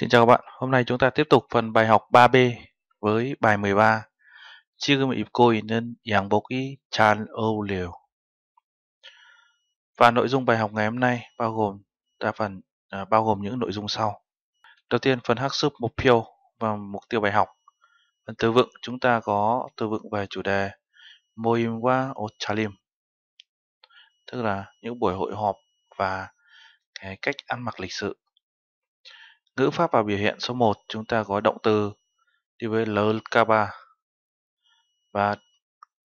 Xin chào các bạn, hôm nay chúng ta tiếp tục phần bài học 3B với bài 13 지금 입고 있는 양복이 잘 어울려요 Và nội dung bài học ngày hôm nay bao gồm đa phần à, bao gồm những nội dung sau Đầu tiên phần hắc sub mục tiêu và mục tiêu bài học Phần từ vựng chúng ta có từ vựng về chủ đề 모임과 옷차림 tức là những buổi hội họp và cái cách ăn mặc lịch sự Ngữ pháp và biểu hiện số 1 chúng ta có động từ đi với lerkaba và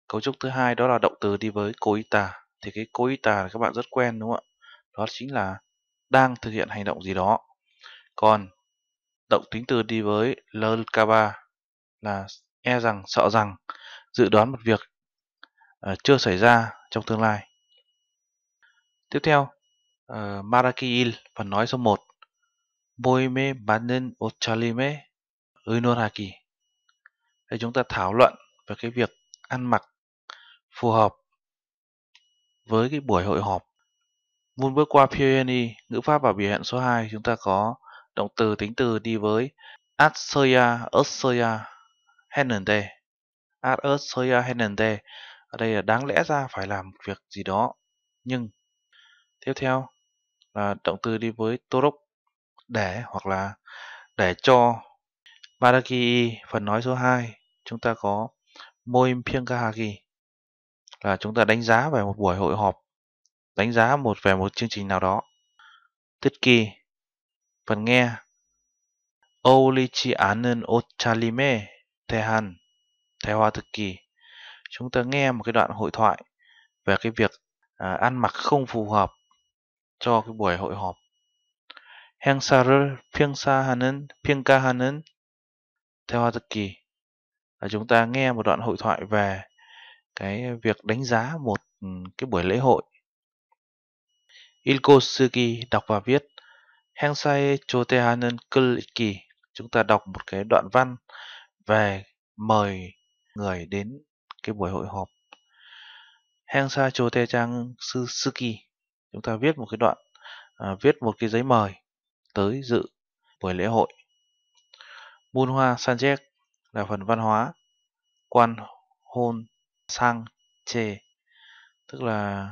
cấu trúc thứ hai đó là động từ đi với koita thì cái koita các bạn rất quen đúng không ạ? Đó chính là đang thực hiện hành động gì đó. Còn động tính từ đi với lerkaba là e rằng sợ rằng dự đoán một việc uh, chưa xảy ra trong tương lai. Tiếp theo, uh, Marakiil phần nói số 1 모임에 맞는 옷차림에 의논하기. Để chúng ta thảo luận về cái việc ăn mặc phù hợp với cái buổi hội họp. Vun bước qua PNE, ngữ pháp và biểu hiện số 2, chúng ta có động từ tính từ đi với Atsoya, Atsoya, Henende. Atsoya, Henende. Ở đây là đáng lẽ ra phải làm việc gì đó, nhưng tiếp theo là động từ đi với Torok để hoặc là để cho Baraki phần nói số 2 chúng ta có Moim Piengahagi là chúng ta đánh giá về một buổi hội họp đánh giá một về một chương trình nào đó Tích kỳ phần nghe Oulichi Anen Ochalime Tehan Thái Hoa Thực Kỳ chúng ta nghe một cái đoạn hội thoại về cái việc à, ăn mặc không phù hợp cho cái buổi hội họp 행사를 phiêng 평가하는 theo Hoa là chúng ta nghe một đoạn hội thoại về cái việc đánh giá một cái buổi lễ hội. Ilko Suki đọc và viết Hengsae Chotehanen Kuliki chúng ta đọc một cái đoạn văn về mời người đến cái buổi hội họp. Hengsa Chote Trang Suki chúng ta viết một cái đoạn à, viết một cái giấy mời tới dự buổi lễ hội. Bun Hoa Sanjek là phần văn hóa quan hôn sang chê tức là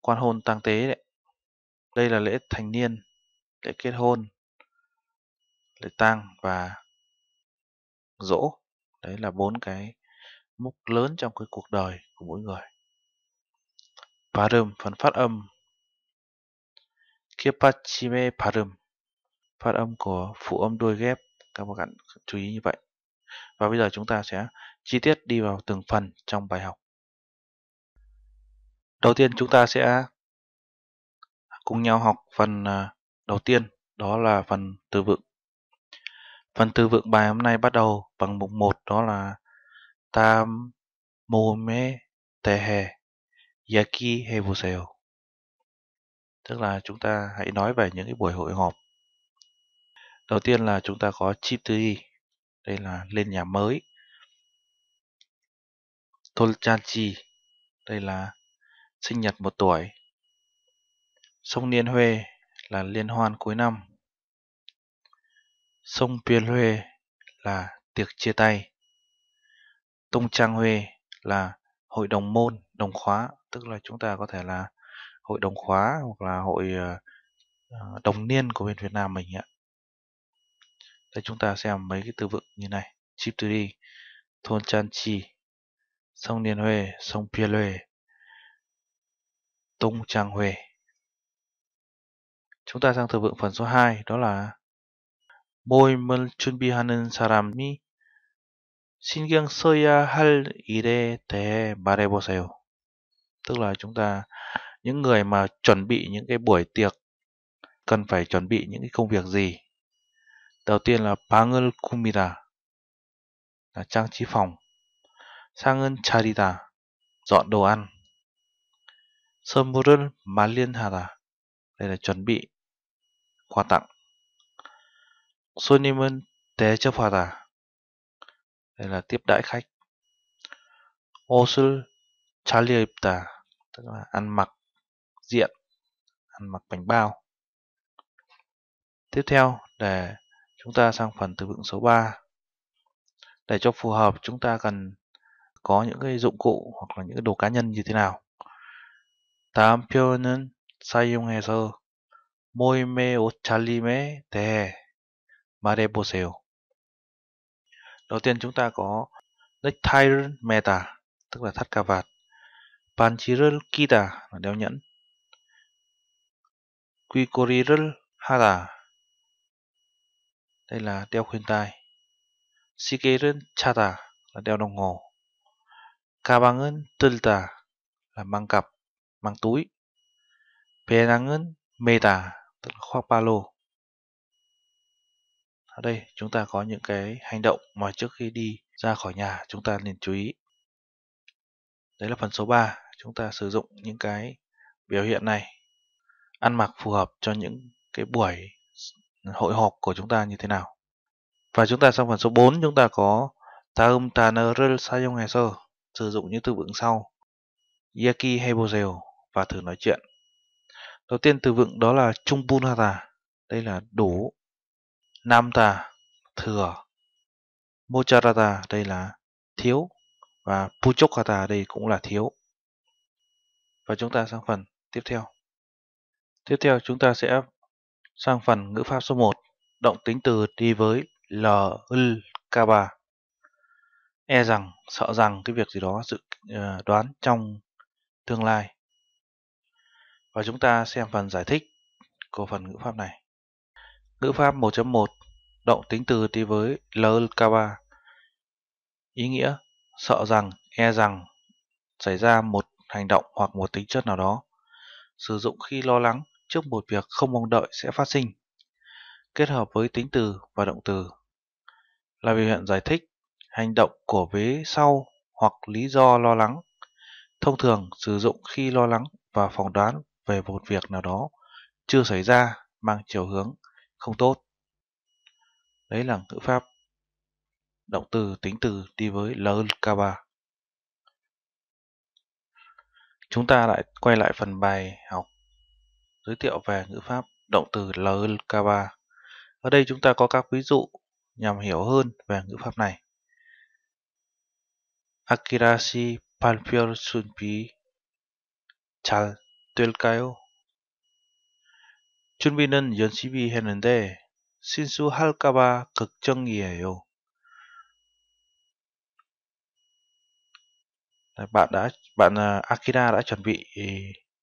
quan hôn tang tế đấy. Đây là lễ thành niên, lễ kết hôn, lễ tang và dỗ. Đấy là bốn cái mốc lớn trong cái cuộc đời của mỗi người. Parum, phần phát âm. Kiepachime Parum phát âm của phụ âm đuôi ghép các bạn chú ý như vậy và bây giờ chúng ta sẽ chi tiết đi vào từng phần trong bài học đầu tiên chúng ta sẽ cùng nhau học phần à, đầu tiên đó là phần từ vựng phần từ vựng bài hôm nay bắt đầu bằng mục 1 đó là tam mô mê tê hè yaki hebuseo tức là chúng ta hãy nói về những cái buổi hội họp Đầu tiên là chúng ta có Chiptui, đây là lên nhà mới. Tolchanchi, đây là sinh nhật một tuổi. Sông Niên Huê là liên hoan cuối năm. Sông Piên Huê là tiệc chia tay. Tông Trang Huê là hội đồng môn, đồng khóa, tức là chúng ta có thể là hội đồng khóa hoặc là hội ờ, ờ, đồng niên của bên Việt Nam mình ạ. Đây chúng ta xem mấy cái từ vựng như này. Chip từ đi, thôn Chan Chi, sông Niên Huê, sông Pia Lê, Tung Trang Huê. Chúng ta sang từ vựng phần số 2 đó là chuẩn bị xin kiêng sơ ya 준비하는 사람이 신경 써야 할 일에 대해 말해보세요. Tức là chúng ta những người mà chuẩn bị những cái buổi tiệc cần phải chuẩn bị những cái công việc gì đầu tiên là 방을 꾸미다 là trang trí phòng 상은 차리다 dọn đồ ăn 선물을 말린하다 đây là chuẩn bị quà tặng sunimun 손님은 대접하다 đây là tiếp đãi khách osul 잘 tức là ăn mặc diện ăn mặc bánh bao tiếp theo để Chúng ta sang phần từ vựng số 3. Để cho phù hợp chúng ta cần có những cái dụng cụ hoặc là những cái đồ cá nhân như thế nào. 다음 표현은 사용해서 모임의 옷차림에 대해 말해보세요. Đầu tiên chúng ta có 넥타이를 매다, tức là thắt cà vạt. 반지를 끼다, đeo nhẫn. 귀걸이를 하다, đây là đeo khuyên tai 시계는 chata là đeo đồng hồ 가방은 들다 là mang cặp mang túi 배낭은 meta tức là khoác ba lô ở đây chúng ta có những cái hành động mà trước khi đi ra khỏi nhà chúng ta nên chú ý đấy là phần số 3 chúng ta sử dụng những cái biểu hiện này ăn mặc phù hợp cho những cái buổi hội họp của chúng ta như thế nào. Và chúng ta sang phần số 4 chúng ta có taum tanerl sayongeso sử dụng những từ vựng sau yaki hay hebozeo và thử nói chuyện. Đầu tiên từ vựng đó là chung chumbunata, đây là đủ. nam ta thừa. Mocharata, đây là thiếu. Và pu puchokata, đây cũng là thiếu. Và chúng ta sang phần tiếp theo. Tiếp theo chúng ta sẽ Sang phần ngữ pháp số 1, động tính từ đi với l, l, k, 3. E rằng, sợ rằng cái việc gì đó dự ờ, đoán trong tương lai. Và chúng ta xem phần giải thích của phần ngữ pháp này. Ngữ pháp 1.1, động tính từ đi với l, l, k, 3. Ý nghĩa, sợ rằng, e rằng xảy ra một hành động hoặc một tính chất nào đó. Sử dụng khi lo lắng, trước một việc không mong đợi sẽ phát sinh, kết hợp với tính từ và động từ. Là biểu hiện giải thích hành động của vế sau hoặc lý do lo lắng, thông thường sử dụng khi lo lắng và phỏng đoán về một việc nào đó chưa xảy ra mang chiều hướng không tốt. Đấy là ngữ pháp động từ tính từ đi với l k 3 Chúng ta lại quay lại phần bài học giới thiệu về ngữ pháp động từ LK3. Ở đây chúng ta có các ví dụ nhằm hiểu hơn về ngữ pháp này. Akirashi 발표를 준비 잘 될까요? 준비는 연습이 했는데 실수할까봐 걱정이에요. Bạn đã bạn à, Akira đã chuẩn bị ừ,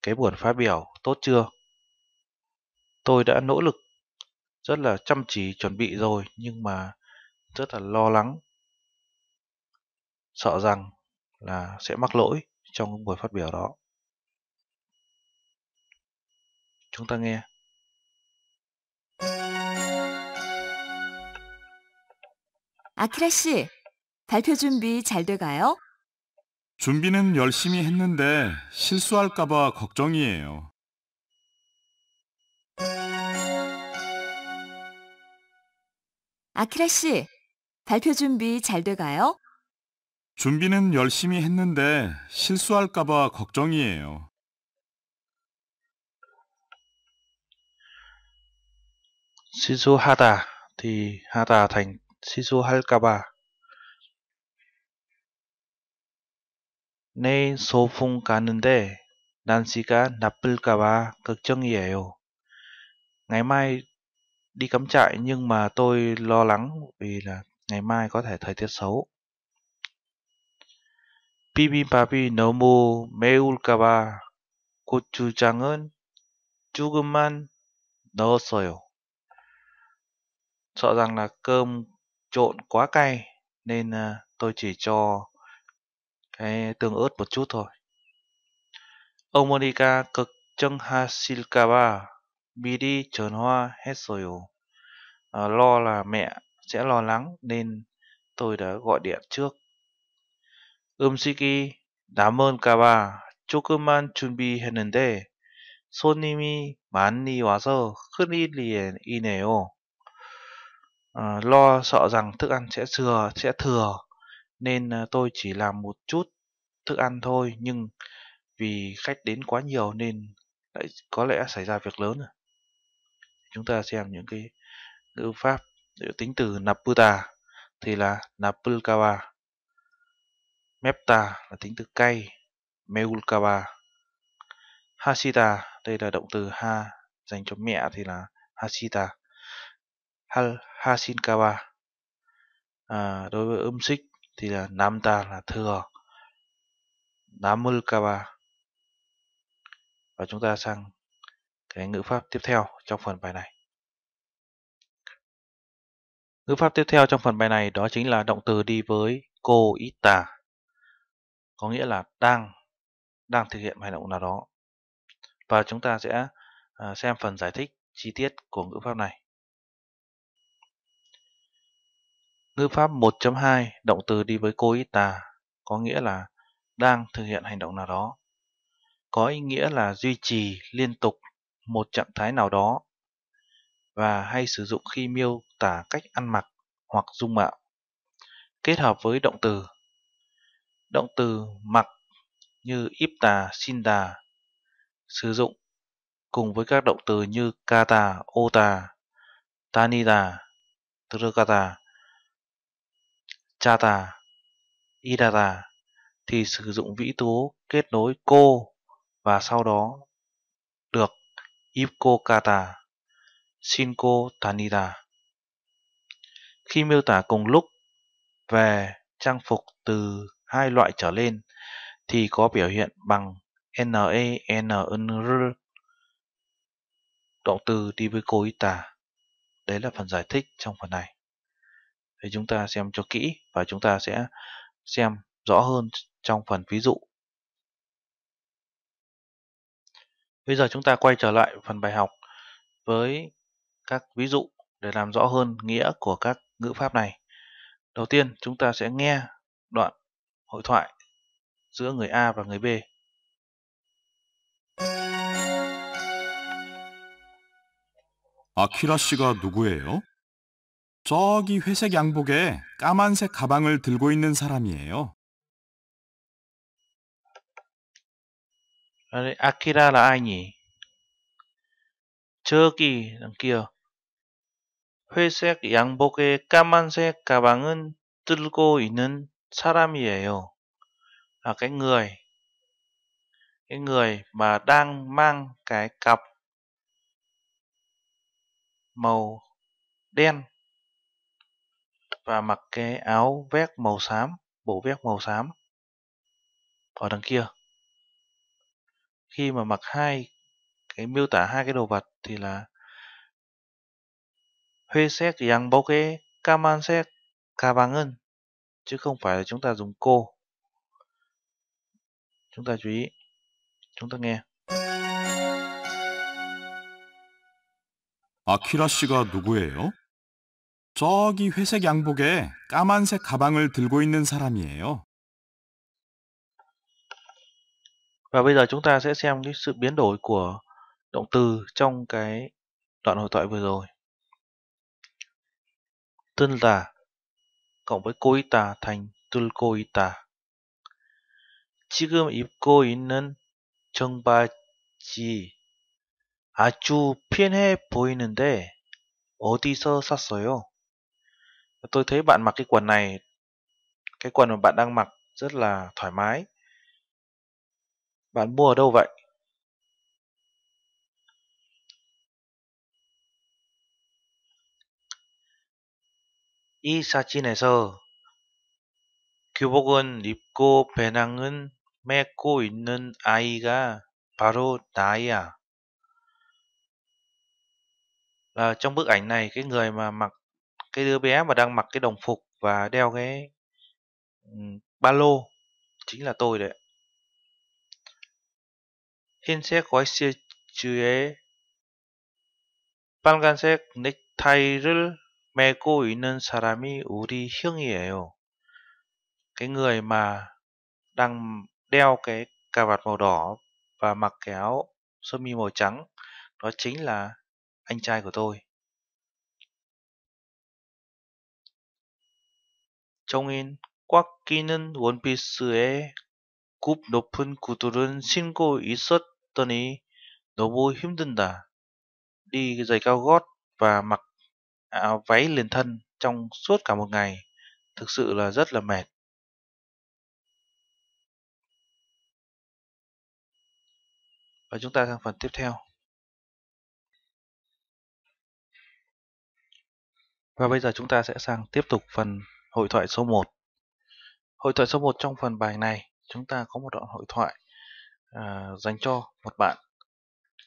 cái buổi phát biểu tốt chưa? tôi đã nỗ lực rất là chăm chỉ chuẩn bị rồi nhưng mà rất là lo lắng sợ rằng là sẽ mắc lỗi trong buổi phát biểu đó chúng ta nghe 아키라 씨, 발표 준비 잘 돼가요? 준비는 열심히 했는데 실수할까봐 걱정이에요. 아키라 씨, 발표 준비 잘 돼가요? 준비는 열심히 했는데 실수할까봐 걱정이에요. 실수하다 t 하다 t 실수할까봐 내 소풍 가는데 난시가 나쁠까봐 걱정이에요. ngày mai đi cắm trại nhưng mà tôi lo lắng vì là ngày mai có thể thời tiết xấu. 비빔밥이 너무 매울까봐 고추장은 조금만 넣었어요. Sợ rằng là cơm trộn quá cay nên à, tôi chỉ cho cái tương ớt một chút thôi. 어머니가 걱정하실까봐 Billy trốn hết rồi à, lo là mẹ sẽ lo lắng nên tôi đã gọi điện trước. 음식이 남은 까봐 조금만 준비했는데 손님이 많이 와서 큰일이네요. À, lo sợ rằng thức ăn sẽ thừa sẽ thừa nên ờ, tôi chỉ làm một chút thức ăn thôi nhưng vì khách đến quá nhiều nên lại có lẽ xảy ra việc lớn rồi. À chúng ta xem những cái ngữ pháp để tính từ naputa thì là napulkava mepta là tính từ cay meulkava hashita đây là động từ ha dành cho mẹ thì là hashita Hal, hashinkava à, đối với âm xích thì là namta là thừa namulkava và chúng ta sang cái ngữ pháp tiếp theo trong phần bài này. Ngữ pháp tiếp theo trong phần bài này đó chính là động từ đi với cô ít tà. Có nghĩa là đang đang thực hiện hành động nào đó. Và chúng ta sẽ à, xem phần giải thích chi tiết của ngữ pháp này. Ngữ pháp 1.2 động từ đi với cô ít tà có nghĩa là đang thực hiện hành động nào đó. Có ý nghĩa là duy trì liên tục một trạng thái nào đó và hay sử dụng khi miêu tả cách ăn mặc hoặc dung mạo. Kết hợp với động từ. Động từ mặc như ipta, sinda sử dụng cùng với các động từ như kata, ota, tanida, trukata, chata, idata thì sử dụng vĩ tố kết nối cô và sau đó Ipko Kata, Shinko Tanita. Khi miêu tả cùng lúc về trang phục từ hai loại trở lên thì có biểu hiện bằng n-n-r. E động từ đi với cô Ita. Đấy là phần giải thích trong phần này. Thì chúng ta xem cho kỹ và chúng ta sẽ xem rõ hơn trong phần ví dụ Bây giờ chúng ta quay trở lại phần bài học với các ví dụ để làm rõ hơn nghĩa của các ngữ pháp này. Đầu tiên, chúng ta sẽ nghe đoạn hội thoại giữa người A và người B. 아키라 씨가 누구예요? 저기 회색 양복에 까만색 가방을 들고 있는 사람이에요. Akira là ai nhỉ? kì đằng kia. cà 회색 양복에 까만색 가방은 들고 있는 사람이에요. Là cái người cái người mà đang mang cái cặp màu đen và mặc cái áo vest màu xám bộ vest màu xám ở đằng kia khi mà mặc hai cái miêu tả hai cái đồ vật thì là huê xét yang bao kế kaman xét ka ba ngân chứ không phải là chúng ta dùng cô chúng ta chú ý chúng ta nghe 아키라 씨가 누구예요? 저기 회색 양복에 까만색 가방을 들고 있는 사람이에요. Và bây giờ chúng ta sẽ xem cái sự biến đổi của động từ trong cái đoạn hội thoại vừa rồi. Tân là cộng với koita thành tulkoita. 지금 입고 있는 청바지 아주 편해 보이는데 어디서 샀어요? Tôi thấy bạn mặc cái quần này, cái quần mà bạn đang mặc rất là thoải mái. Bạn mua ở đâu vậy? 이사진에서 교복은 입고 배낭은 메고 있는 아이가 바로 나야. Là trong bức ảnh này cái người mà mặc cái đứa bé mà đang mặc cái đồng phục và đeo cái ừ, ba lô chính là tôi đấy. Insect 과시에 주에 빨간색 넥타이를 메고 있는 사람이 우리 형이에요. Cái người mà đang đeo cái cà vạt màu đỏ và mặc cái áo sơ mi màu trắng đó chính là anh trai của tôi. trong in 정인 꽉 끼는 원피스에 굽 높은 구두를 신고 있었 토니 너무 힘든다. Đi giày cao gót và mặc áo váy liền thân trong suốt cả một ngày, thực sự là rất là mệt. Và chúng ta sang phần tiếp theo. Và bây giờ chúng ta sẽ sang tiếp tục phần hội thoại số 1. Hội thoại số 1 trong phần bài này, chúng ta có một đoạn hội thoại à, dành cho một bạn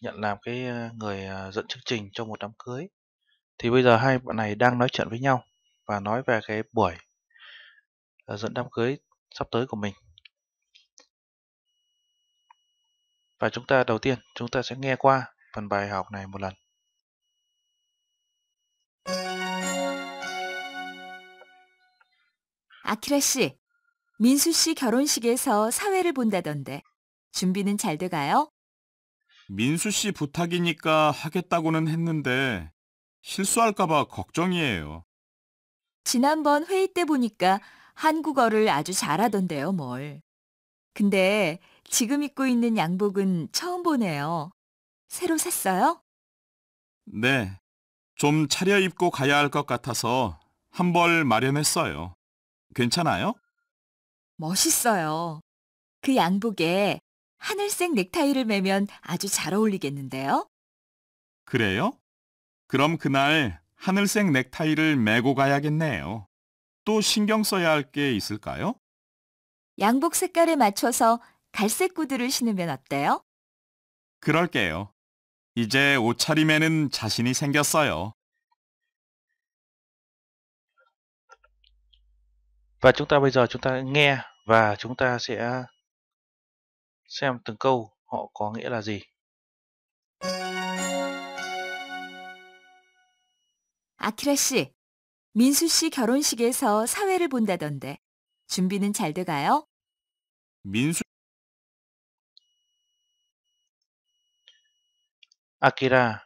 nhận làm cái ờ, người ờ, dẫn chương trình cho một đám cưới thì bây giờ hai bạn này đang nói chuyện với nhau và nói về cái buổi ờ, dẫn đám cưới sắp tới của mình và chúng ta đầu tiên chúng ta sẽ nghe qua phần bài học này một lần 아키라 씨, 민수 씨 결혼식에서 사회를 본다던데 준비는 잘 돼가요? 민수 씨 부탁이니까 하겠다고는 했는데 실수할까봐 걱정이에요. 지난번 회의 때 보니까 한국어를 아주 잘하던데요, 뭘. 근데 지금 입고 있는 양복은 처음 보네요. 새로 샀어요? 네. 좀 차려입고 가야 할 것 같아서 한 벌 마련했어요. 괜찮아요? 멋있어요. 그 양복에 하늘색 넥타이를 매면 아주 잘 어울리겠는데요? 그래요? 그럼 그날 하늘색 넥타이를 메고 가야겠네요. 또 신경 써야 할 게 있을까요? 양복 색깔에 맞춰서 갈색 구두를 신으면 어때요? 그럴게요. 이제 옷차림에는 자신이 생겼어요. Và chúng ta bây giờ chúng ta nghe và chúng ta sẽ xem từng câu họ có nghĩa là gì. 아키라 씨, 민수 씨 결혼식에서 사회를 본다던데 준비는 잘 돼가요? 민수 Akira,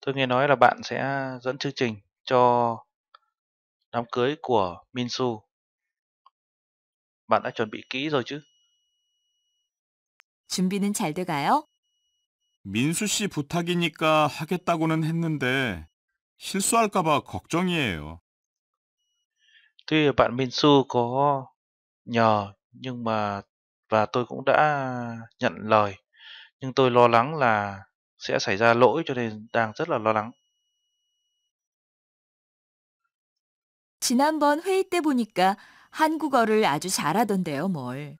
tôi nghe nói là bạn sẽ dẫn chương trình cho đám cưới của Minsu. Bạn đã chuẩn bị kỹ rồi chứ? 준비는 잘 돼가요? 민수 씨 부탁이니까 하겠다고는 했는데 실수할까봐 걱정이에요. Tuy bạn Minsu có nhờ nhưng mà và tôi cũng đã nhận lời nhưng tôi lo lắng là sẽ xảy ra lỗi cho nên đang rất là lo lắng. 지난번 회의 때 보니까 한국어를 아주 잘하던데요, 뭘.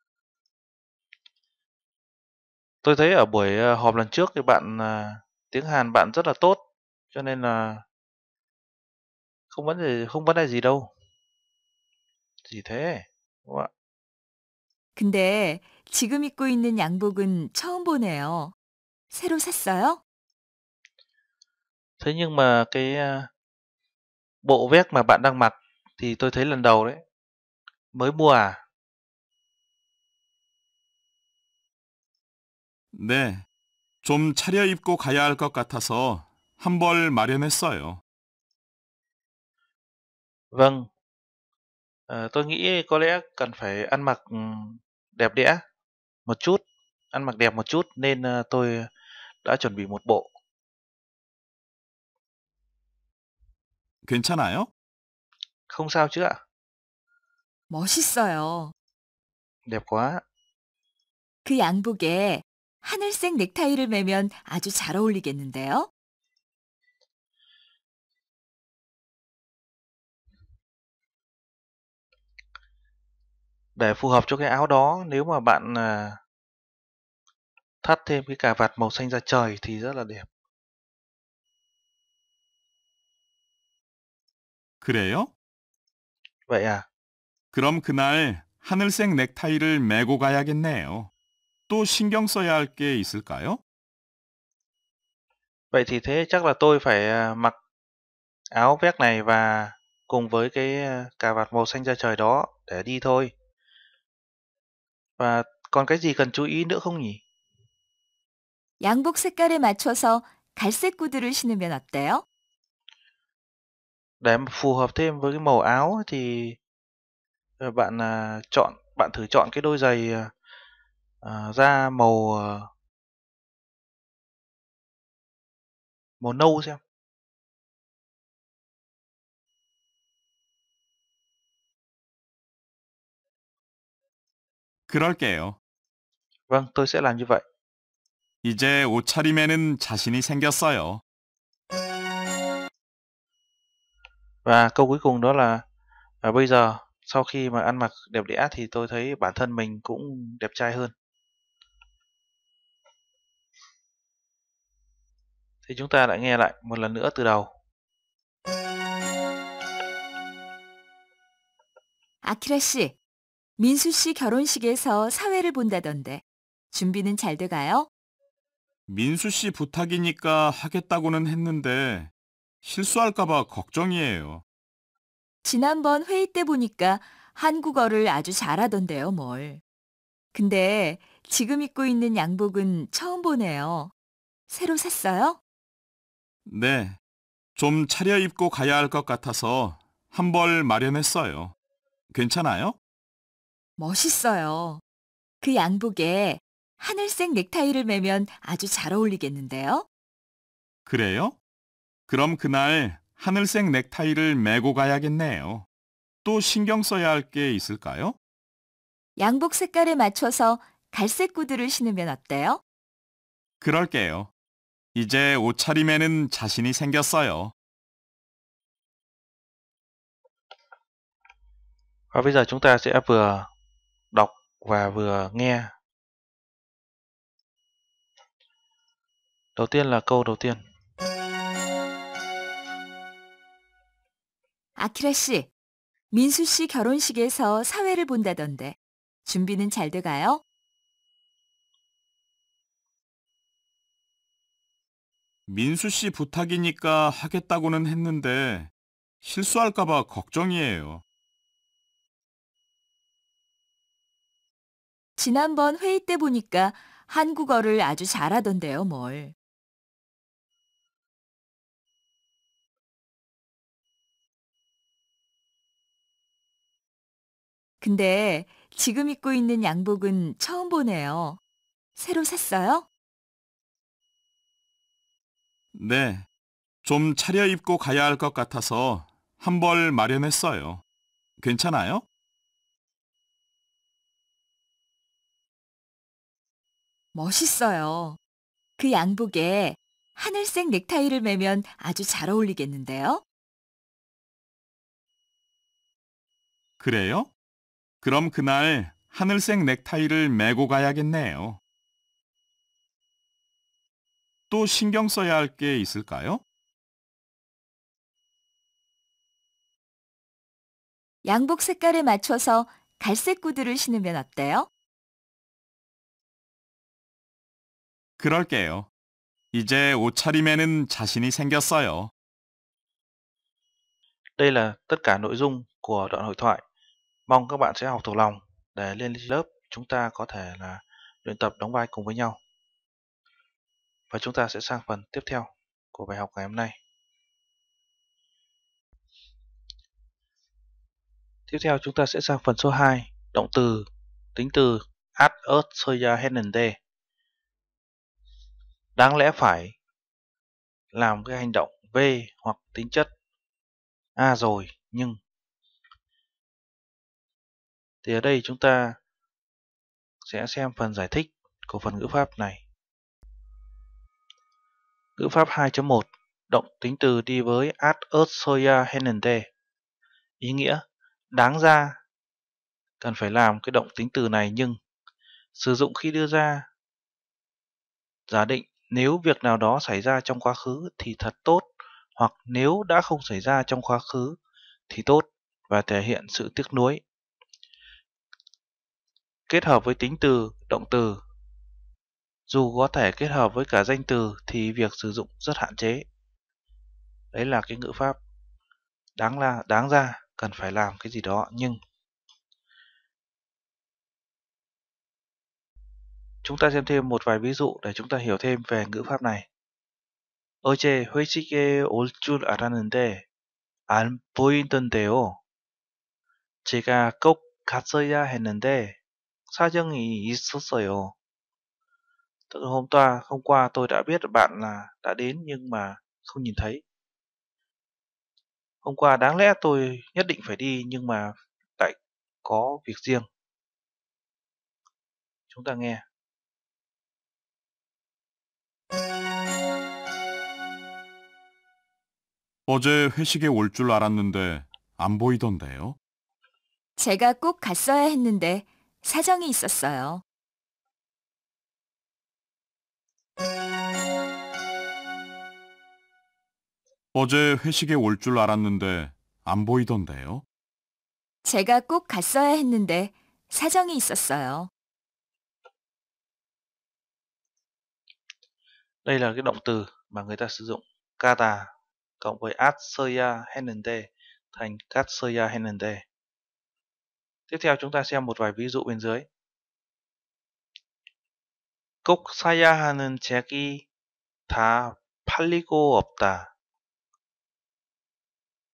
Tôi thấy ở buổi ờ, họp lần trước thì bạn ờ, tiếng Hàn bạn rất là tốt, cho nên là không vấn đề không vấn đề gì đâu. gì thế? Đúng không ạ? 근데 지금 입고 있는 양복은 처음 보네요. 새로 샀어요? Thế nhưng mà cái ờ, bộ vest mà bạn đang mặc thì tôi thấy lần đầu đấy. Mới mua à? 네, 좀 차려입고 가야 할 것 같아서 한벌 마련했어요. Vâng, à, tôi nghĩ có lẽ cần phải ăn mặc đẹp đẽ một chút, ăn mặc đẹp một chút nên tôi đã chuẩn bị một bộ. 괜찮아요? Không sao chứ ạ. 멋있어요. đẹp quá. 그 양복에 하늘색 넥타이를 매면 아주 잘 어울리겠는데요? Để phù hợp cho cái áo đó, nếu mà bạn thắt thêm cái cà vạt màu xanh da trời thì rất là đẹp. 그래요? Vậy à? 그럼 그날 하늘색 넥타이를 메고 가야겠네요. 또 신경 써야 할 있을까요? Vậy thì thế chắc là tôi phải ờ, mặc áo vest này và cùng với cái ờ, cà vạt màu xanh da trời đó để đi thôi. Và còn cái gì cần chú ý nữa không nhỉ? 양복 색깔에 맞춰서 갈색 구두를 신으면 어때요? Để phù hợp thêm với cái màu áo thì ờ, bạn chọn bạn thử chọn cái đôi giày uh, ờ, ra màu ờ, màu nâu xem Vâng, tôi sẽ làm như vậy. 이제 옷차림에는 자신이 생겼어요. Và câu cuối cùng đó là và bây giờ sau khi mà ăn mặc đẹp đẽ thì tôi thấy bản thân mình cũng đẹp trai hơn. thì chúng ta lại nghe lại một lần nữa từ đầu. 아키라 씨, 민수 씨 결혼식에서 사회를 본다던데 준비는 잘 돼가요? 민수 씨 부탁이니까 하겠다고는 했는데 실수할까봐 걱정이에요. 지난번 회의 때 보니까 한국어를 아주 잘하던데요, 뭘. 근데 지금 입고 있는 양복은 처음 보네요. 새로 샀어요? 네, 좀 차려입고 가야 할 것 같아서 한 벌 마련했어요. 괜찮아요? 멋있어요. 그 양복에 하늘색 넥타이를 매면 아주 잘 어울리겠는데요? 그래요? 그럼 그날 하늘색 넥타이를 메고 가야겠네요. 또 신경 써야 할 게 있을까요? 양복 색깔에 맞춰서 갈색 구두를 신으면 어때요? 그럴게요. 이제 옷차림에는 자신이 생겼어요. Và bây giờ chúng ta sẽ vừa đọc và vừa nghe. Đầu tiên là câu đầu tiên. 아키라 씨, 민수 씨 결혼식에서 사회를 본다던데 준비는 잘 돼가요? 민수 씨 부탁이니까 하겠다고는 했는데 실수할까봐 걱정이에요. 지난번 회의 때 보니까 한국어를 아주 잘하던데요, 뭘. 근데 지금 입고 있는 양복은 처음 보네요. 새로 샀어요? 네, 좀 차려입고 가야 할 것 같아서 한 벌 마련했어요. 괜찮아요? 멋있어요. 그 양복에 하늘색 넥타이를 매면 아주 잘 어울리겠는데요? 그래요? 그럼 그날 하늘색 넥타이를 메고 가야겠네요. 또 신경 써야 할 게 있을까요? 양복 색깔에 맞춰서 갈색 구두를 신으면 어때요? 그럴게요. 이제 옷차림에는 자신이 생겼어요. Đây là tất cả nội dung của đoạn hội thoại. Mong các bạn sẽ học thuộc lòng để lên lớp chúng ta có thể là luyện tập đóng vai cùng với nhau. Và chúng ta sẽ sang phần tiếp theo của bài học ngày hôm nay. Tiếp theo chúng ta sẽ sang phần số 2, động từ, tính từ at earth soya henen Đáng lẽ phải làm cái hành động V hoặc tính chất A rồi nhưng thì ở đây chúng ta sẽ xem phần giải thích của phần ngữ pháp này Ngữ pháp 2.1 Động tính từ đi với ad ớt soya henente Ý nghĩa Đáng ra Cần phải làm cái động tính từ này nhưng Sử dụng khi đưa ra Giả định nếu việc nào đó xảy ra trong quá khứ thì thật tốt hoặc nếu đã không xảy ra trong quá khứ thì tốt và thể hiện sự tiếc nuối. Kết hợp với tính từ, động từ dù có thể kết hợp với cả danh từ thì việc sử dụng rất hạn chế. Đấy là cái ngữ pháp đáng là đáng ra cần phải làm cái gì đó nhưng Chúng ta xem thêm một vài ví dụ để chúng ta hiểu thêm về ngữ pháp này. 어제 회식에 올 줄 알았는데 안 보이던데요. 제가 꼭 갔어야 했는데 사정이 있었어요. Tức là hôm qua, hôm qua tôi đã biết bạn là đã đến nhưng mà không nhìn thấy. Hôm qua đáng lẽ tôi nhất định phải đi nhưng mà lại có việc riêng. Chúng ta nghe. 어제 회식에 올 줄 알았는데 안 보이던데요? 제가 꼭 갔어야 했는데 사정이 있었어요. 어제 회식에 올 줄 알았는데 안 보이던데요? 제가 꼭 갔어야 했는데 사정이 있었어요. Đây là cái động từ mà người ta sử dụng kata cộng với atsaya henende thành katsaya henende. Tiếp theo chúng ta xem một vài ví dụ bên dưới. 꼭 사야 하는 책이 다 팔리고 없다.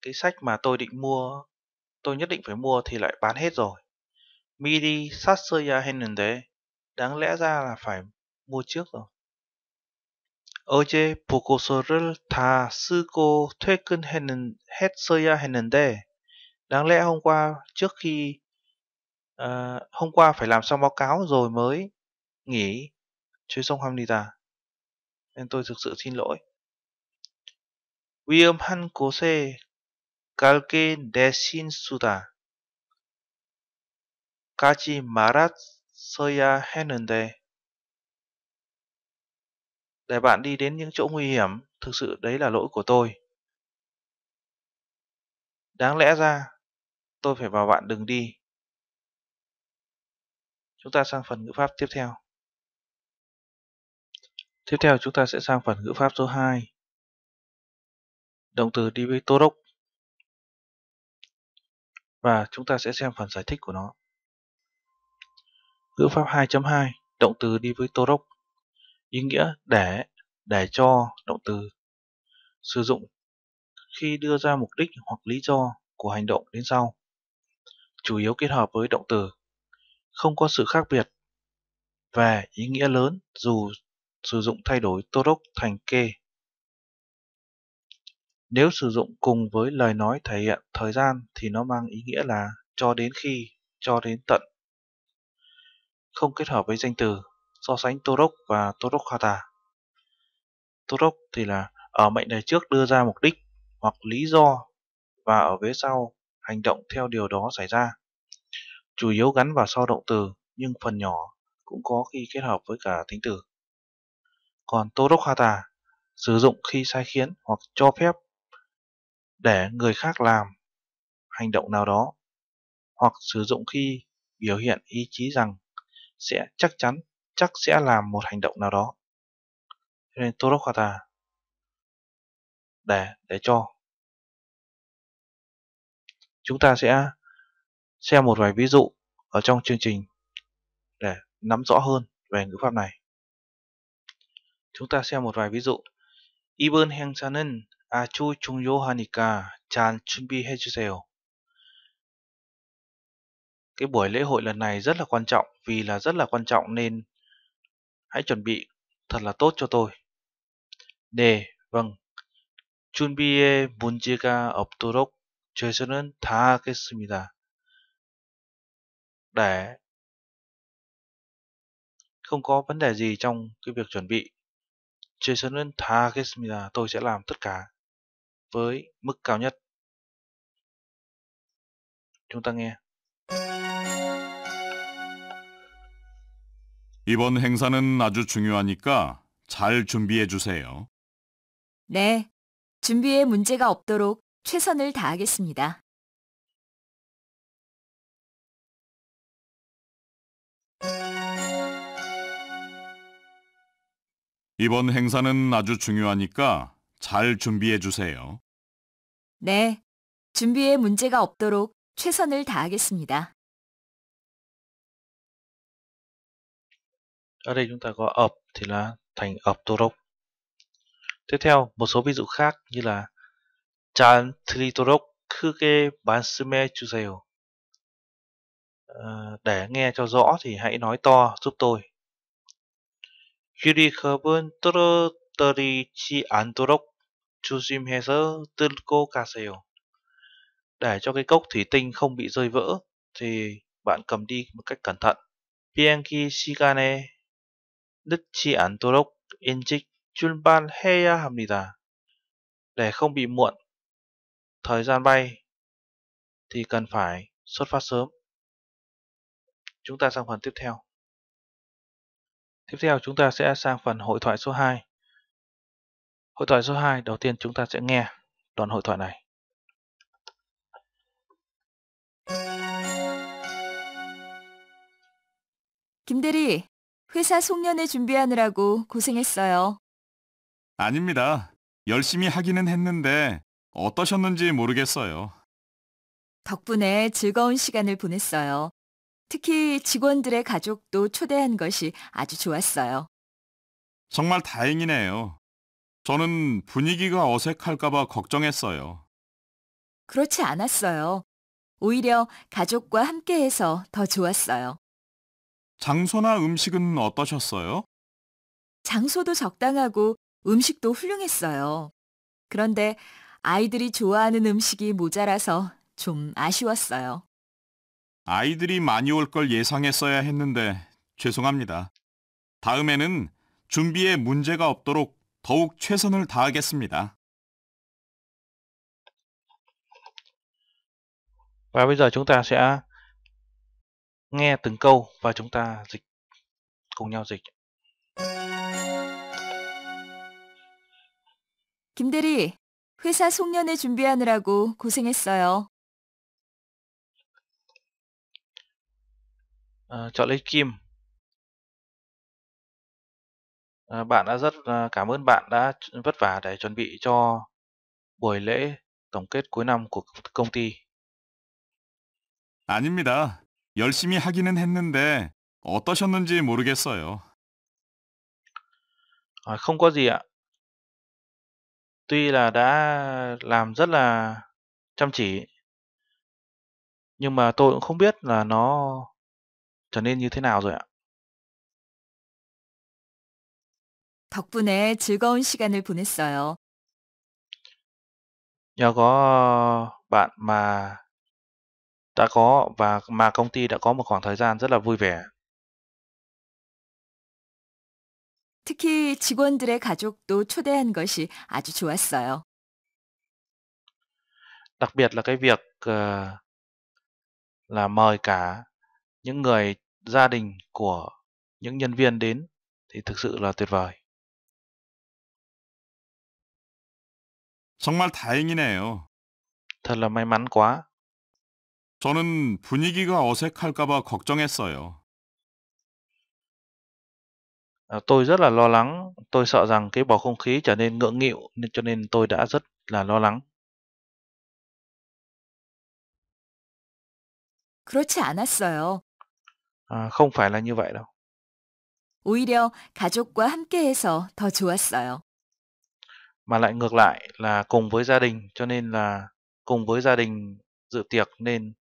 Cái sách mà tôi định mua, tôi nhất định phải mua thì lại bán hết rồi. Midi Satsaya Henende đáng lẽ ra là phải mua trước rồi. 어제 보고서를 다 쓰고 퇴근했는, 했어야 했는데 đáng lẽ hôm qua trước khi uh, hôm qua phải làm xong báo cáo rồi mới nghỉ chơi xong 죄송합니다. Nên tôi thực sự xin lỗi. William 위험한 곳에 갈게 내신수다. 가지 말았어야 했는데. Để bạn đi đến những chỗ nguy hiểm, thực sự đấy là lỗi của tôi. Đáng lẽ ra, tôi phải bảo bạn đừng đi. Chúng ta sang phần ngữ pháp tiếp theo. Tiếp theo chúng ta sẽ sang phần ngữ pháp số 2. Động từ đi với Torok. Và chúng ta sẽ xem phần giải thích của nó. Ngữ pháp 2.2, động từ đi với Torok. Ý nghĩa để, để cho động từ. Sử dụng khi đưa ra mục đích hoặc lý do của hành động đến sau. Chủ yếu kết hợp với động từ. Không có sự khác biệt về ý nghĩa lớn dù sử dụng thay đổi Torok thành ke. Nếu sử dụng cùng với lời nói thể hiện thời gian thì nó mang ý nghĩa là cho đến khi, cho đến tận. Không kết hợp với danh từ, so sánh Torok và Torok Hata. Torok thì là ở mệnh đề trước đưa ra mục đích hoặc lý do và ở vế sau hành động theo điều đó xảy ra. Chủ yếu gắn vào sau động từ nhưng phần nhỏ cũng có khi kết hợp với cả tính từ. Còn Torokata sử dụng khi sai khiến hoặc cho phép để người khác làm hành động nào đó hoặc sử dụng khi biểu hiện ý chí rằng sẽ chắc chắn chắc sẽ làm một hành động nào đó. Cho nên Torokata để để cho. Chúng ta sẽ xem một vài ví dụ ở trong chương trình để nắm rõ hơn về ngữ pháp này. Chúng ta xem một vài ví dụ. 이번 행사는 아주 중요하니까 잘 준비해 주세요. Cái buổi lễ hội lần này rất là quan trọng vì là rất là quan trọng nên hãy chuẩn bị thật là tốt cho tôi. 네, vâng. 준비에 문제가 없도록 최선은 다하겠습니다. Để không có vấn đề gì trong cái việc chuẩn bị Chơi sân lên thà Kesmida, tôi sẽ làm tất cả với mức cao nhất. Chúng ta nghe. 이번 행사는 아주 중요하니까 잘 준비해 주세요. 네, 준비에 문제가 없도록 최선을 다하겠습니다. 이번 행사는 아주 중요하니까 잘 준비해 주세요. 네, 준비에 문제가 없도록 최선을 다하겠습니다. Ở đây chúng ta có ập thì là thành ập torok. Tiếp theo, một số ví dụ khác như là 잘 들리도록 크게 말씀해 주세요. Để nghe cho rõ thì hãy nói to giúp tôi. 유리컵은 떨어뜨리지 않도록 조심해서 뚫고 가세요. Để cho cái cốc thủy tinh không bị rơi vỡ thì bạn cầm đi một cách cẩn thận. 비행기 시간에 늦지 않도록 일찍 출발해야 합니다. Để không bị muộn thời gian bay thì cần phải xuất phát sớm. Chúng ta sang phần tiếp theo. Tiếp theo chúng ta sẽ sang phần hội thoại số 2. Hội thoại số 2 đầu tiên chúng ta sẽ nghe đoạn hội thoại này. Kim 김대리, 회사 송년회 준비하느라고 고생했어요. 아닙니다. 열심히 하기는 했는데 어떠셨는지 모르겠어요. 덕분에 즐거운 시간을 보냈어요. 특히 직원들의 가족도 초대한 것이 아주 좋았어요. 정말 다행이네요. 저는 분위기가 어색할까봐 걱정했어요. 그렇지 않았어요. 오히려 가족과 함께해서 더 좋았어요. 장소나 음식은 어떠셨어요? 장소도 적당하고 음식도 훌륭했어요. 그런데 아이들이 좋아하는 음식이 모자라서 좀 아쉬웠어요. 아이들이 많이 올 걸 예상했어야 했는데 죄송합니다. 다음에는 준비에 문제가 없도록 더욱 최선을 다하겠습니다. v bây giờ chúng ta sẽ nghe từng câu và chúng ta dịch cùng nhau dịch. 김대리, 회사 송년회 준비하느라고 고생했어요. Ờ, chọn lấy kim à, bạn đã rất ờ, cảm ơn bạn đã vất vả để chuẩn bị cho buổi lễ tổng kết cuối năm của công ty 아닙니다. 열심히 하기는 했는데 어떠셨는지 모르겠어요. À, không có gì ạ. Tuy là đã làm rất là chăm chỉ nhưng mà tôi cũng không biết là nó trở nên như thế nào rồi ạ? 덕분에 즐거운 시간을 보냈어요. Nhờ có ờ, bạn mà đã có và mà công ty đã có một khoảng thời gian rất là vui vẻ. 특히 직원들의 가족도 초대한 것이 아주 좋았어요. Đặc biệt là cái việc uh, là mời cả những người gia đình của những nhân viên đến thì thực sự là tuyệt vời. 정말 다행이네요. thật là may mắn quá. 저는 분위기가 어색할까봐 걱정했어요. Ờ, tôi rất là lo lắng, tôi sợ rằng cái bầu không khí trở nên ngượng nghịu nên cho nên tôi đã rất là lo lắng. 그렇지 않았어요 à, không phải là như vậy đâu. 오히려 가족과 함께해서 더 좋았어요. Mà lại ngược lại là cùng với gia đình cho nên là cùng với gia đình dự tiệc nên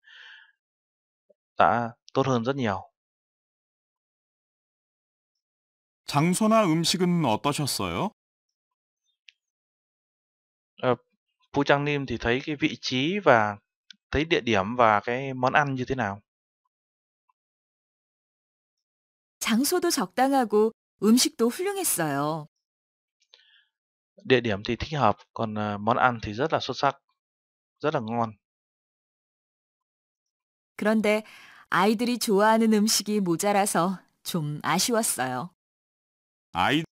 đã tốt hơn rất nhiều. 장소나 음식은 어떠셨어요? À, ờ, Phú thì thấy cái vị trí và thấy địa điểm và cái món ăn như thế nào? 장소도 적당하고 음식도 훌륭했어요. Địa điểm thì thích hợp, còn ờ, món ăn thì rất là xuất sắc, rất là ngon. 그런데 아이들이 좋아하는 음식이 모자라서 좀 아쉬웠어요. 아이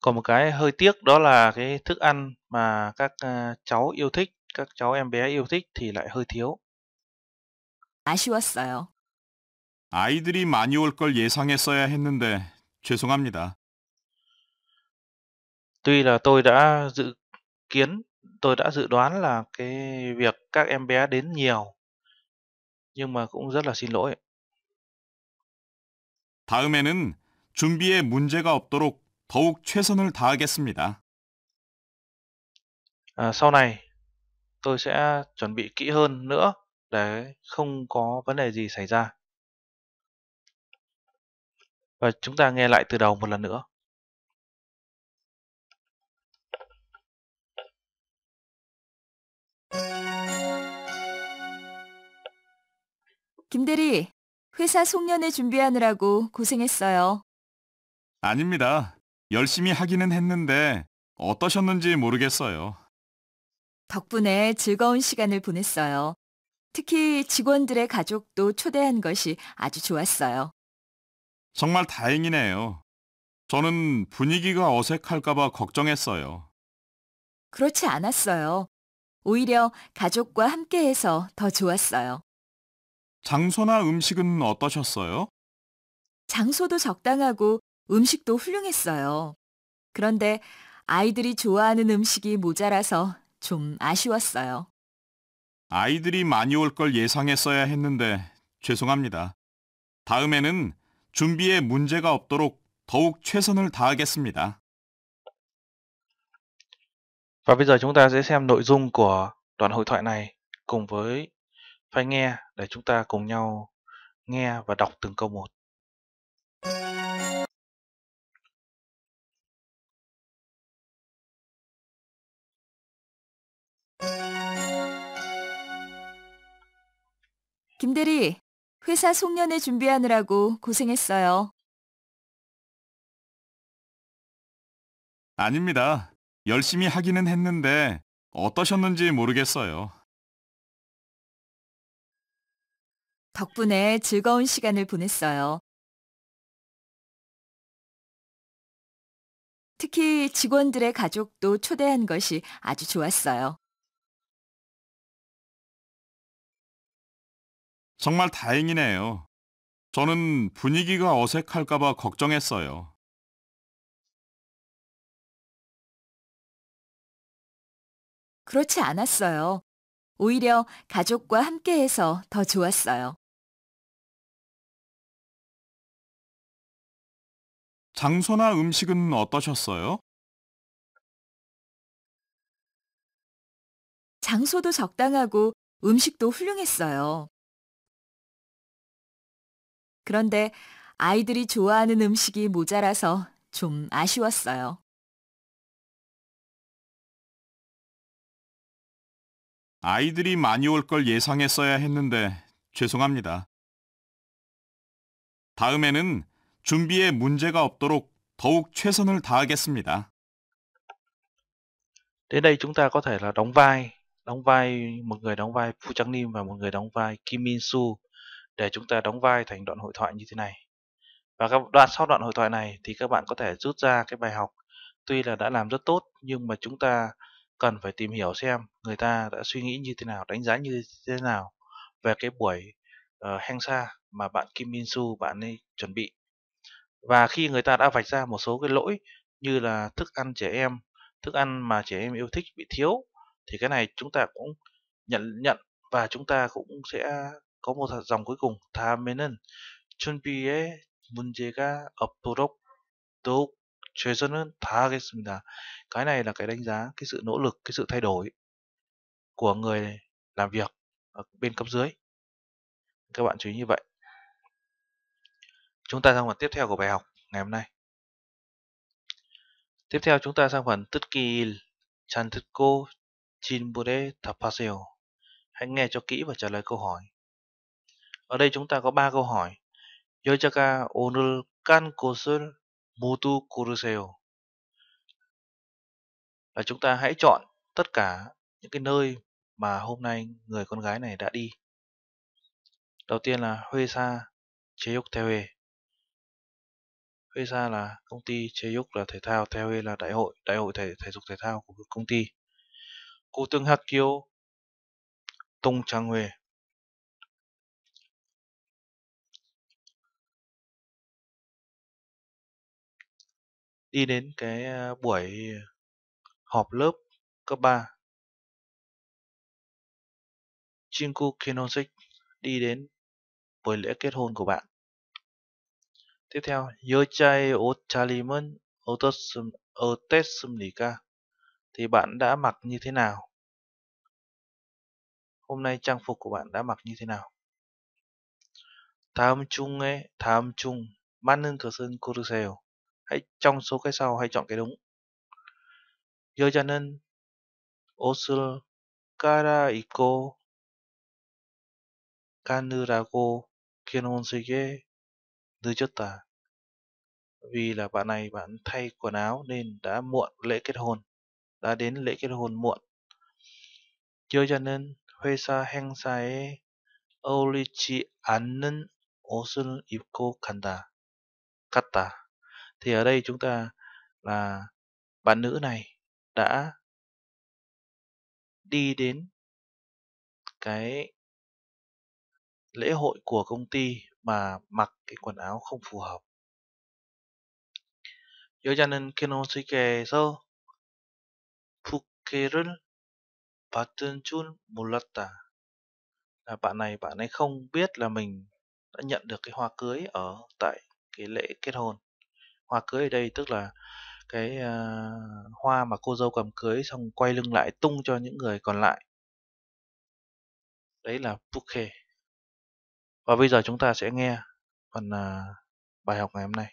Còn một cái hơi tiếc đó là cái thức ăn mà các ờ, cháu yêu thích, các cháu em bé yêu thích thì lại hơi thiếu. 아쉬웠어요. 아이들이 많이 올 예상했어야 했는데 죄송합니다. Tuy là tôi đã dự kiến, tôi đã dự đoán là cái việc các em bé đến nhiều, nhưng mà cũng rất là xin lỗi. 다음에는 준비에 문제가 없도록 더욱 최선을 다하겠습니다. À, sau này tôi sẽ chuẩn bị kỹ hơn nữa để không có vấn đề gì xảy ra. Và chúng ta nghe lại từ đầu một lần nữa. 김대리, 회사 송년회 준비하느라고 고생했어요. 아닙니다. 열심히 하기는 했는데 어떠셨는지 모르겠어요. 덕분에 즐거운 시간을 보냈어요. 특히 직원들의 가족도 초대한 것이 아주 좋았어요. 정말 다행이네요. 저는 분위기가 어색할까봐 걱정했어요. 그렇지 않았어요. 오히려 가족과 함께해서 더 좋았어요. 장소나 음식은 어떠셨어요? 장소도 적당하고 음식도 훌륭했어요. 그런데 아이들이 좋아하는 음식이 모자라서 좀 아쉬웠어요. 아이들이 많이 올 걸 예상했어야 했는데 죄송합니다. 다음에는 준비에 문제가 없도록 더욱 최선을 다하겠습니다. Và bây giờ chúng ta sẽ xem nội dung của đoạn hội thoại này cùng với phải nghe để chúng ta cùng nhau nghe và đọc từng câu một. Kim 김대리, 회사 송년회 준비하느라고 고생했어요. 아닙니다. 열심히 하기는 했는데 어떠셨는지 모르겠어요. 덕분에 즐거운 시간을 보냈어요. 특히 직원들의 가족도 초대한 것이 아주 좋았어요. 정말 다행이네요. 저는 분위기가 어색할까봐 걱정했어요. 그렇지 않았어요. 오히려 가족과 함께해서 더 좋았어요. 장소나 음식은 어떠셨어요? 장소도 적당하고 음식도 훌륭했어요. 그런데 아이들이 좋아하는 음식이 모자라서 좀 아쉬웠어요. 아이들이 많이 올 걸 예상했어야 했는데 죄송합니다. 다음에는 준비에 문제가 없도록 더욱 최선을 다하겠습니다. Đến đây chúng ta có thể là đóng vai, đóng vai một người đóng vai Fu Chang Nim và một người đóng vai Kim Min Su. để chúng ta đóng vai thành đoạn hội thoại như thế này. Và các đoạn sau đoạn hội thoại này thì các bạn có thể rút ra cái bài học tuy là đã làm rất tốt nhưng mà chúng ta cần phải tìm hiểu xem người ta đã suy nghĩ như thế nào, đánh giá như thế nào về cái buổi uh, hang sa mà bạn Kim Min Su bạn ấy chuẩn bị. Và khi người ta đã vạch ra một số cái lỗi như là thức ăn trẻ em, thức ăn mà trẻ em yêu thích bị thiếu thì cái này chúng ta cũng nhận nhận và chúng ta cũng sẽ có một dòng cuối cùng 다음에는 준비에 문제가 없도록 더욱 최선을 다하겠습니다. Cái này là cái đánh giá cái sự nỗ lực, cái sự thay đổi của người làm việc ở bên cấp dưới. Các bạn chú ý như vậy. Chúng ta sang phần tiếp theo của bài học ngày hôm nay. Tiếp theo chúng ta sang phần 듣기 잘 듣고 질문에 답하세요. Hãy nghe cho kỹ và trả lời câu hỏi. Ở đây chúng ta có ba câu hỏi. 여자가 오늘 간 곳을 모두 고르세요. Là chúng ta hãy chọn tất cả những cái nơi mà hôm nay người con gái này đã đi. Đầu tiên là 회사 체육대회. 회사 là công ty, 체육 là thể thao, 대회 là đại hội, đại hội thể, thể dục thể thao của công ty. 고등학교 동창회 đi đến cái buổi họp lớp cấp 3. Chinku Kinozik đi đến buổi lễ kết hôn của bạn. Tiếp theo, Yochai Otalimen Otesumnika thì bạn đã mặc như thế nào? Hôm nay trang phục của bạn đã mặc như thế nào? 다음 중에 다음 중 맞는 것은 고르세요 hãy trong số cái sau hãy chọn cái đúng. 여자는 옷을 갈아입고 가느라고 결혼식에 늦었다. Vì là bạn này bạn thay quần áo nên đã muộn lễ kết hôn, đã đến lễ kết hôn muộn. 여자는 회사 행사에 어울리지 annen 옷을 입고 kanda 갔다 thì ở đây chúng ta là bạn nữ này đã đi đến cái lễ hội của công ty mà mặc cái quần áo không phù hợp. 여자는 캐노스케에서 부케를 받은 chun 몰랐다. Là bạn này bạn ấy không biết là mình đã nhận được cái hoa cưới ở tại cái lễ kết hôn hoa cưới ở đây tức là cái uh, hoa mà cô dâu cầm cưới xong quay lưng lại tung cho những người còn lại đấy là bouquet và bây giờ chúng ta sẽ nghe phần uh, bài học ngày hôm nay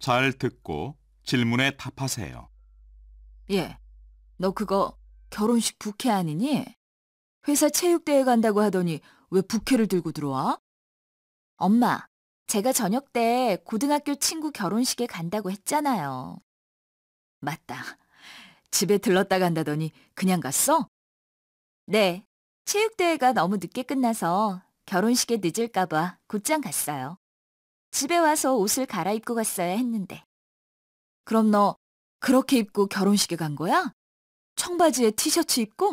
잘 듣고 질문에 답하세요. 예. 너 그거 결혼식 부케 아니니? 회사 체육대회 간다고 하더니 왜부케를 들고 들어와? 엄마, 제가 저녁 때 고등학교 친구 결혼식에 간다고 했잖아요. 맞다. 집에 들렀다 간다더니 그냥 갔어? 네. 체육대회가 너무 늦게 끝나서 결혼식에 늦을까봐 곧장 갔어요. 집에 와서 옷을 갈아입고 갔어야 했는데. 그럼 너 그렇게 입고 결혼식에 간 거야? 청바지에 티셔츠 입고?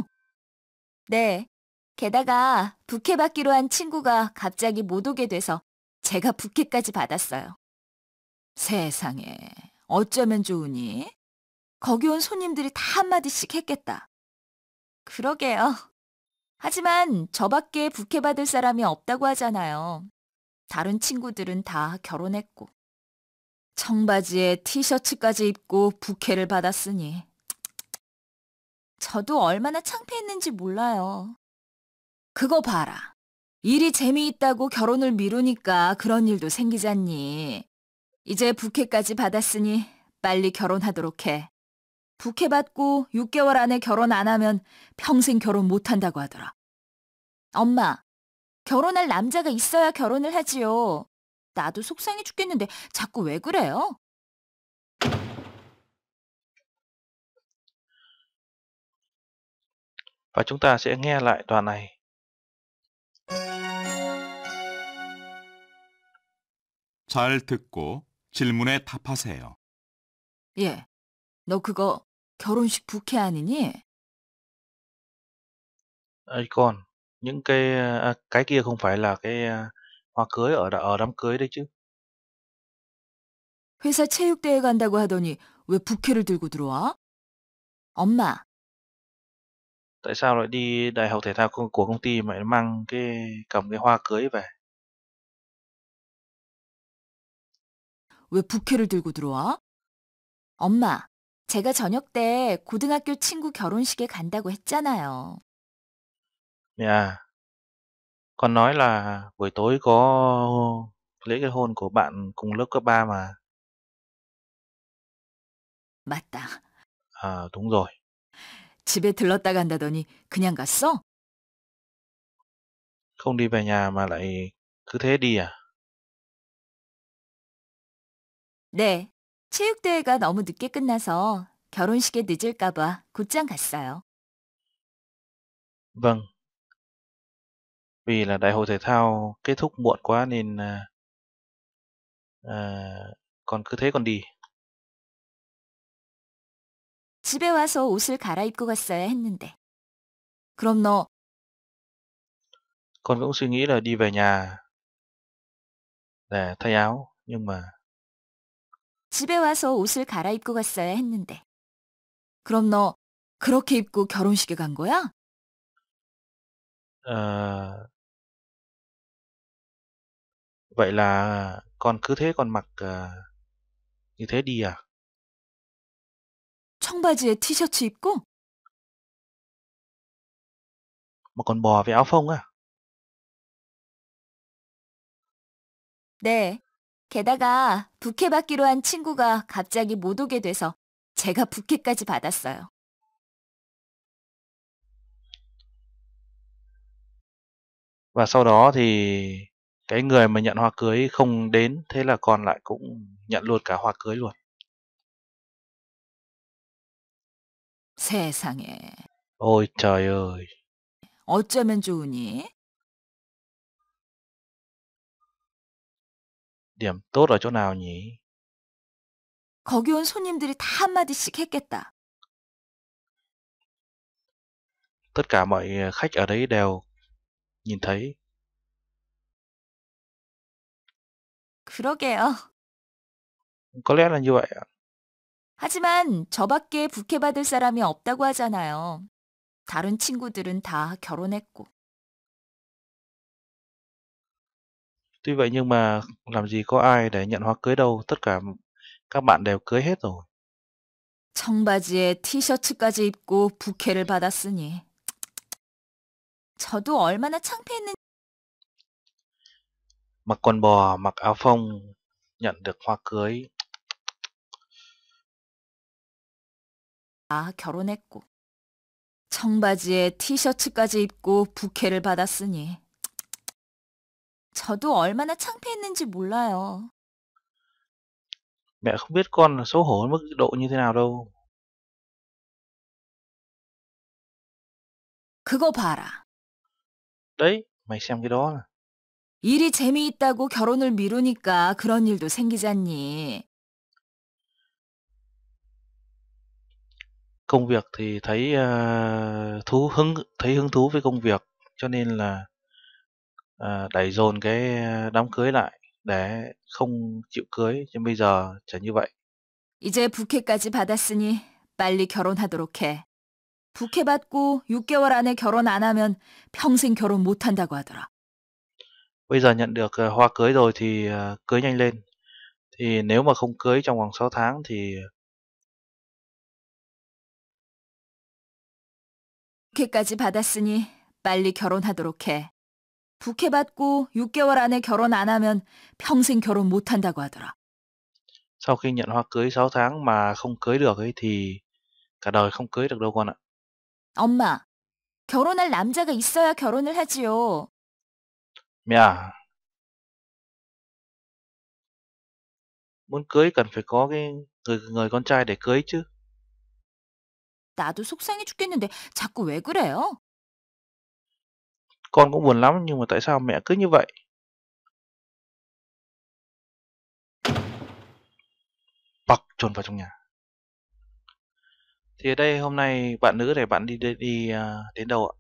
네. 게다가 부케 받기로 한 친구가 갑자기 못 오게 돼서 제가 부케까지 받았어요. 세상에, 어쩌면 좋으니? 거기 온 손님들이 다 한마디씩 했겠다. 그러게요. 하지만 저밖에 부케 받을 사람이 없다고 하잖아요. 다른 친구들은 다 결혼했고. 청바지에 티셔츠까지 입고 부케를 받았으니. 저도 얼마나 창피했는지 몰라요. 그거 봐라. 일이 재미있다고 결혼을 미루니까 그런 일도 생기잖니. 이제 부케까지 받았으니 빨리 결혼하도록 해. 부케 받고 6개월 안에 결혼 안 하면 평생 결혼 못한다고 하더라. 엄마, 결혼할 남자가 있어야 결혼을 하지요. 나도 속상해 죽겠는데 자꾸 왜 그래요? Và chúng ta sẽ nghe lại đoạn này. 잘 듣고 질문에 답하세요. 예, 너 그거 결혼식 부케 아니니? Ê con, những cái à, cái kia không phải là cái à, hoa cưới ở đ- ở đám cưới đấy chứ. 회사 체육대회 간다고 하더니 왜 부케를 들고 들어와? 엄마, tại sao lại đi đại học thể thao của công ty mà lại mang cái cầm cái hoa cưới về 왜 부케를 들고 들어와? 엄마, 제가 저녁 때 고등학교 친구 결혼식에 간다고 했잖아요. Nhà, con nói là buổi tối có lễ kết hôn của bạn cùng lớp cấp 3 mà. 맞다. À, đúng rồi. 집에 들렀다 간다더니 그냥 갔어? Không đi về nhà mà lại cứ thế đi à? 네. 체육대회가 너무 늦게 끝나서 결혼식에 늦을까봐 곧장 갔어요. Vâng. Vì là đại hội thể thao kết thúc muộn quá nên à, à, còn cứ thế còn đi. 집에 와서 옷을 갈아입고 갔어야 했는데. 그럼 너 Con cũng suy nghĩ là đi về nhà để thay áo, nhưng mà 집에 와서 옷을 갈아입고 갔어야 했는데. 그럼 너 그렇게 입고 결혼식에 간 거야? ờ, vậy là con cứ thế con mặc uh, như thế đi à? 청바지에 티셔츠 입고? Mà còn bò với áo phông à? 네. 게다가 부케 받기로 한 친구가 갑자기 못 오게 돼서 제가 부케까지 받았어요. Và sau đó thì cái người mà nhận hoa cưới không đến thế là còn lại cũng nhận luôn cả hoa cưới luôn. 세상에. 어이 자여. 어쩌면 좋으니? điểm tốt ở chỗ nào nhỉ? 거기 온 손님들이 다 한마디씩 했겠다. Tất cả mọi khách ở đấy đều nhìn thấy. 그러게요. Có lẽ là như vậy ạ. 하지만 저밖에 부케받을 사람이 없다고 하잖아요. 다른 친구들은 다 결혼했고. Tuy vậy nhưng mà làm gì có ai để nhận hoa cưới đâu, tất cả các bạn đều cưới hết rồi. 청바지에 티셔츠까지 입고 부케를 받았으니 저도 얼마나 창피했는지 mặc quần bò, mặc áo phông nhận được hoa cưới 다 아, 결혼했고 청바지에 티셔츠까지 입고 부케를 받았으니 저도 얼마나 창피했는지 몰라요. Mẹ không biết con xấu hổ mức độ như thế nào đâu. 그거 봐라. Đấy, mày xem cái đó. 일이 재미있다고 결혼을 미루니까 그런 일도 생기잖니. công việc thì thấy uh, thú hứng thấy hứng thú với công việc cho nên là uh, đẩy dồn cái ờ, đám cưới lại để không chịu cưới nhưng bây giờ chẳng như vậy. 이제 부케까지 받았으니 빨리 결혼하도록 해. 부케 받고 6개월 안에 결혼 안 하면 평생 결혼 못 한다고 하더라. Bây giờ nhận được hoa cưới rồi thì cưới nhanh lên. Thì nếu mà không cưới trong vòng 6 tháng thì 부케까지 받았으니 빨리 결혼하도록 해. 부케 받고 6개월 안에 결혼 안 하면 평생 결혼 못 한다고 하더라. Sau khi nhận hoa cưới 6 tháng mà không cưới được ấy thì cả đời không cưới được đâu con ạ. 엄마, 결혼할 남자가 있어야 결혼을 하지요. Mẹ. Muốn cưới cần phải có cái người người con trai để cưới chứ. 나도 속상해 죽겠는데 자꾸 왜 그래요? Con cũng buồn lắm nhưng mà tại sao mẹ cứ như vậy? Bọc trồn vào trong nhà. Thì ở đây hôm nay bạn nữ này bạn đi đi, đi à, đến đâu ạ?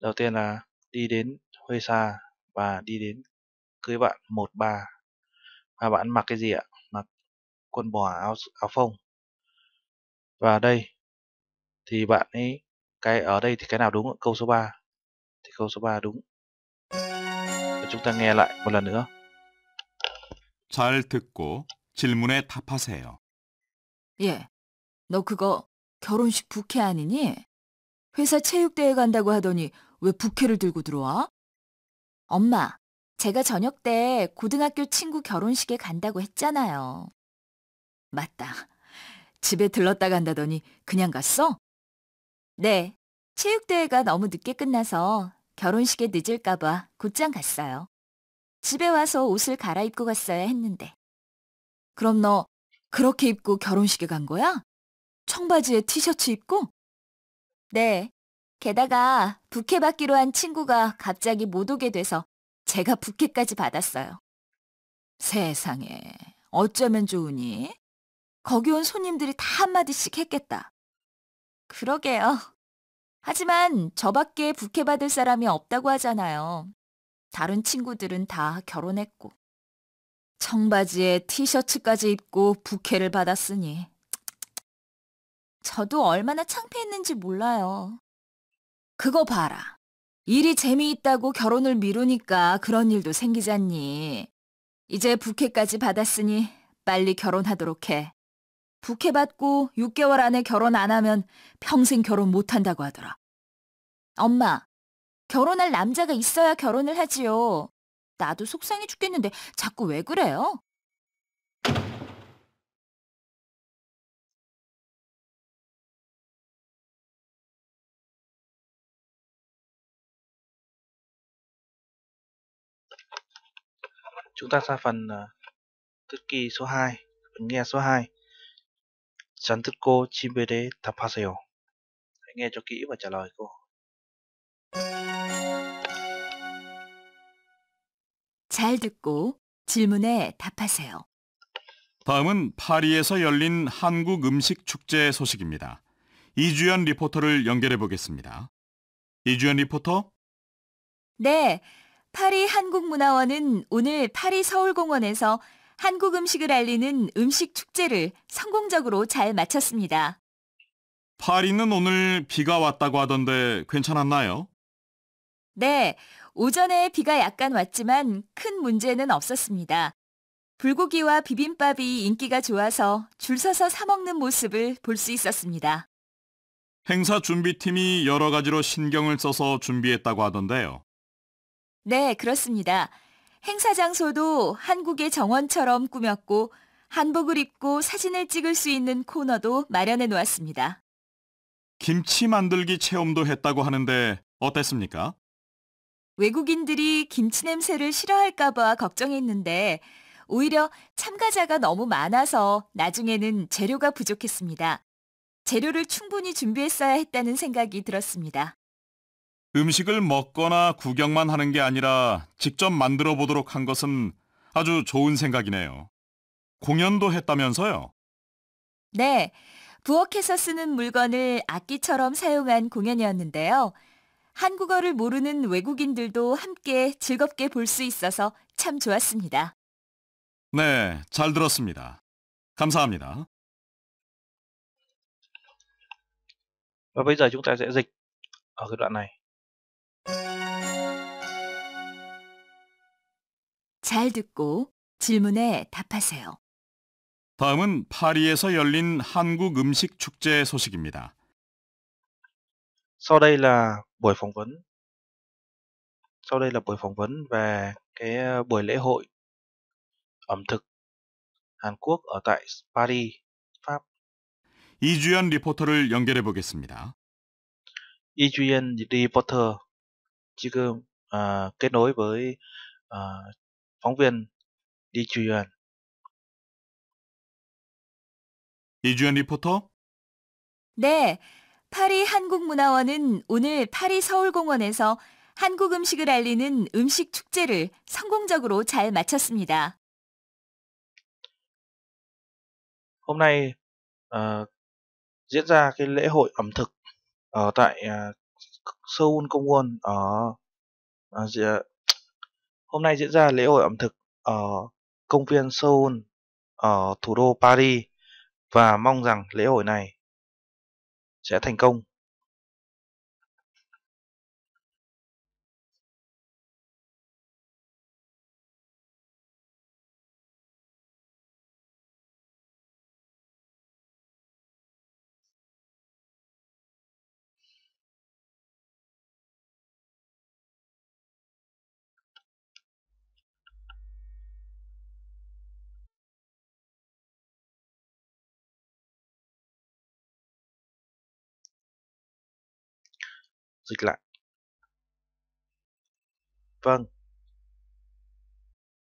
Đầu tiên là đi đến hơi Sa và đi đến cưới bạn 13 và bạn mặc cái gì ạ? Mặc quần bò áo áo phông và đây thì bạn ấy cái ở đây thì cái nào đúng câu số 3 thì câu số 3 đúng và chúng ta nghe lại một lần nữa 잘 듣고 질문에 답하세요 예, 너 그거 결혼식 부케 아니니? 회사 체육대회 간다고 하더니 왜 부케를 들고 들어와? 엄마, 제가 저녁 때 고등학교 친구 결혼식에 간다고 했잖아요. 맞다. 집에 들렀다 간다더니 그냥 갔어? 네. 체육대회가 너무 늦게 끝나서 결혼식에 늦을까봐 곧장 갔어요. 집에 와서 옷을 갈아입고 갔어야 했는데. 그럼 너 그렇게 입고 결혼식에 간 거야? 청바지에 티셔츠 입고? 네. 게다가 부케 받기로 한 친구가 갑자기 못 오게 돼서 제가 부케까지 받았어요. 세상에, 어쩌면 좋으니? 거기 온 손님들이 다 한마디씩 했겠다. 그러게요. 하지만 저밖에 부케받을 사람이 없다고 하잖아요. 다른 친구들은 다 결혼했고. 청바지에 티셔츠까지 입고 부케를 받았으니. 저도 얼마나 창피했는지 몰라요. 그거 봐라. 일이 재미있다고 결혼을 미루니까 그런 일도 생기잖니. 이제 부케까지 받았으니 빨리 결혼하도록 해. 부케받고 6개월 안에 결혼 안 하면 평생 결혼 못한다고 하더라. 엄마, 결혼할 남자가 있어야 결혼을 하지요. 나도 속상해 죽겠는데 자꾸 왜 그래요? Chúng ta ra phần uh, thư kỳ số 2, nghe số 2. 잔 듣고 지벨에 답하세요. nghe cho kỹ và trả lời cô. 잘 듣고 질문에 답하세요. 다음은 파리에서 열린 한국 음식 축제 소식입니다. 이주연 리포터를 연결해 보겠습니다. 이주연 리포터. 네, 파리 한국문화원은 오늘 파리 서울공원에서 한국 음식을 알리는 음식 축제를 성공적으로 잘 마쳤습니다. 파리는 오늘 비가 왔다고 하던데 괜찮았나요? 네, 오전에 비가 약간 왔지만 큰 문제는 없었습니다. 불고기와 비빔밥이 인기가 좋아서 줄 서서 사 먹는 모습을 볼 수 있었습니다. 행사 준비팀이 여러 가지로 신경을 써서 준비했다고 하던데요. 네, 그렇습니다. 행사 장소도 한국의 정원처럼 꾸몄고 한복을 입고 사진을 찍을 수 있는 코너도 마련해 놓았습니다. 김치 만들기 체험도 했다고 하는데 어땠습니까? 외국인들이 김치 냄새를 싫어할까봐 걱정했는데 오히려 참가자가 너무 많아서 나중에는 재료가 부족했습니다. 재료를 충분히 준비했어야 했다는 생각이 들었습니다. 음식을 먹거나 구경만 하는 게 아니라 직접 만들어 보도록 한 것은 아주 좋은 생각이네요. 공연도 했다면서요? 네. 부엌에서 쓰는 물건을 악기처럼 사용한 공연이었는데요. 한국어를 모르는 외국인들도 함께 즐겁게 볼 수 있어서 참 좋았습니다. 네, 잘 들었습니다. 감사합니다. Và bây giờ chúng ta sẽ dịch ở cái đoạn này. 잘 듣고 질문에 답하세요. 다음은 파리에서 열린 한국 음식 축제 소식입니다. Sau đây là buổi phỏng vấn. Sau đây là buổi phỏng vấn về cái buổi lễ hội ẩm thực Hàn Quốc ở tại Paris, Pháp. 이주연 리포터를 연결해 보겠습니다. 이주연 리포터 chỉ cơm à, ờ, kết nối với à, phóng viên đi truyền 이주연 리포터? 네. 파리 한국문화원은 오늘 파리 서울공원에서 한국 음식을 알리는 음식 축제를 성공적으로 잘 마쳤습니다. Hôm nay uh, diễn ra cái lễ hội ẩm thực ở tại uh, Seoul Gangwon ở, ở hôm nay diễn ra lễ hội ẩm thực ở công viên Seoul ở thủ đô Paris và mong rằng lễ hội này sẽ thành công dịch lại. Vâng.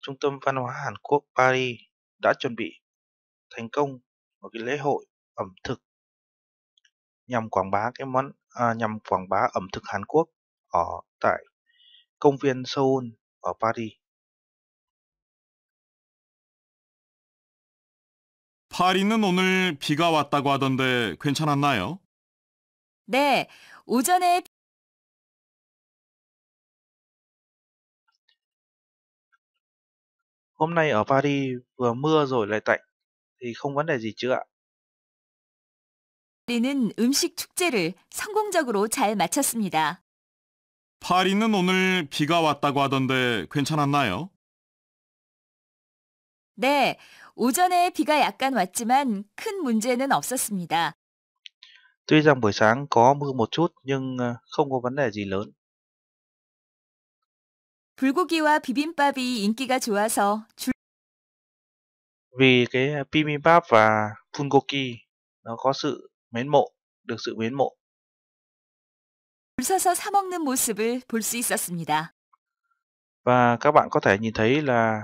Trung tâm văn hóa Hàn Quốc Paris đã chuẩn bị thành công một cái lễ hội ẩm thực nhằm quảng bá cái món à, nhằm quảng bá ẩm thực Hàn Quốc ở tại công viên Seoul ở Paris. Paris 파리는 오늘 비가 왔다고 하던데 괜찮았나요? 네, 오전에 Hôm nay ở Paris vừa mưa rồi lại tạnh, thì không vấn đề gì chứ ạ? 파리는 음식 축제를 성공적으로 잘 마쳤습니다. 파리는 오늘 비가 왔다고 하던데 괜찮았나요? 네, 오전에 비가 약간 왔지만 큰 문제는 없었습니다. Tuy rằng buổi sáng có mưa một chút nhưng không có vấn đề gì lớn. 불고기와 비빔밥이 인기가 좋아서 줄 Vì cái bibimbap và bulgogi nó có sự mến mộ, được sự mến mộ. 서서 사 먹는 모습을 볼 수 있었습니다. Và các bạn có thể nhìn thấy là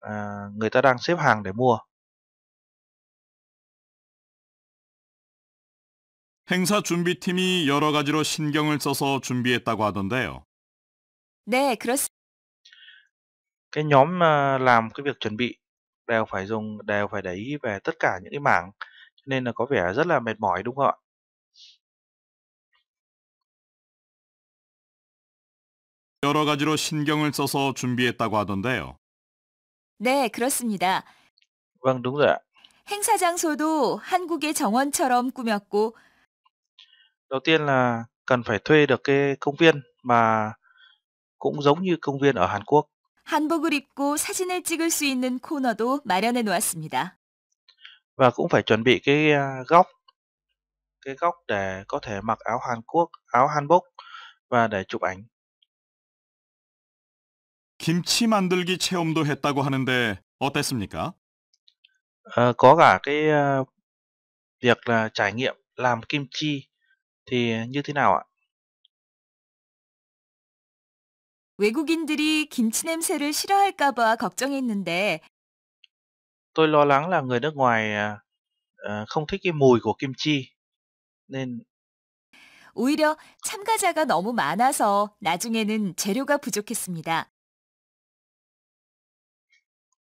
à, người ta đang xếp hàng để mua. 행사 준비팀이 여러 가지로 신경을 써서 준비했다고 하던데요. 네, 그렇습니다. cái nhóm ờ, làm cái việc chuẩn bị đều phải dùng đều phải để ý về tất cả những cái mảng nên là có vẻ rất là mệt mỏi đúng không ạ 여러 가지로 신경을 써서 준비했다고 하던데요. 네, 그렇습니다. Vâng, đúng rồi ạ. 행사 장소도 한국의 정원처럼 꾸몄고 Đầu tiên là cần phải thuê được cái công viên mà cũng giống như công viên ở Hàn Quốc. 한복을 입고 사진을 찍을 수 있는 코너도 마련해 놓았습니다. Và cũng phải chuẩn bị cái à, góc cái góc để có thể mặc áo Hàn Quốc, áo hanbok và để chụp ảnh. 김치 만들기 체험도 했다고 하는데 어땠습니까? Ờ, có cả cái à, việc là trải nghiệm làm kim chi thì như thế nào ạ? 외국인들이 김치 냄새를 싫어할까봐 걱정했는데 Tôi lo lắng là người nước ngoài uh, không thích cái mùi của kim chi nên 오히려 참가자가 너무 많아서 나중에는 재료가 부족했습니다.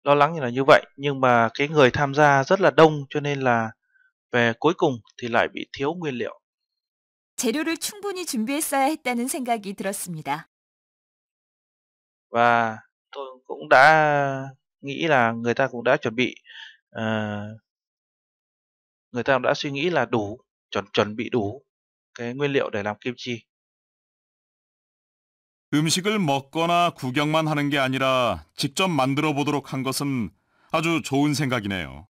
Lo lắng là như vậy nhưng mà cái người tham gia rất là đông cho nên là về cuối cùng thì lại bị thiếu nguyên liệu. 재료를 충분히 준비했어야 했다는 생각이 들었습니다. và tôi cũng đã nghĩ là người ta cũng đã chuẩn bị uh, người ta cũng đã suy nghĩ là đủ chuẩn chuẩn bị đủ cái nguyên liệu để làm kimchi. 음식을 먹거나 구경만 하는 게 아니라 직접 만들어 보도록 한 것은 아주 좋은 생각이네요.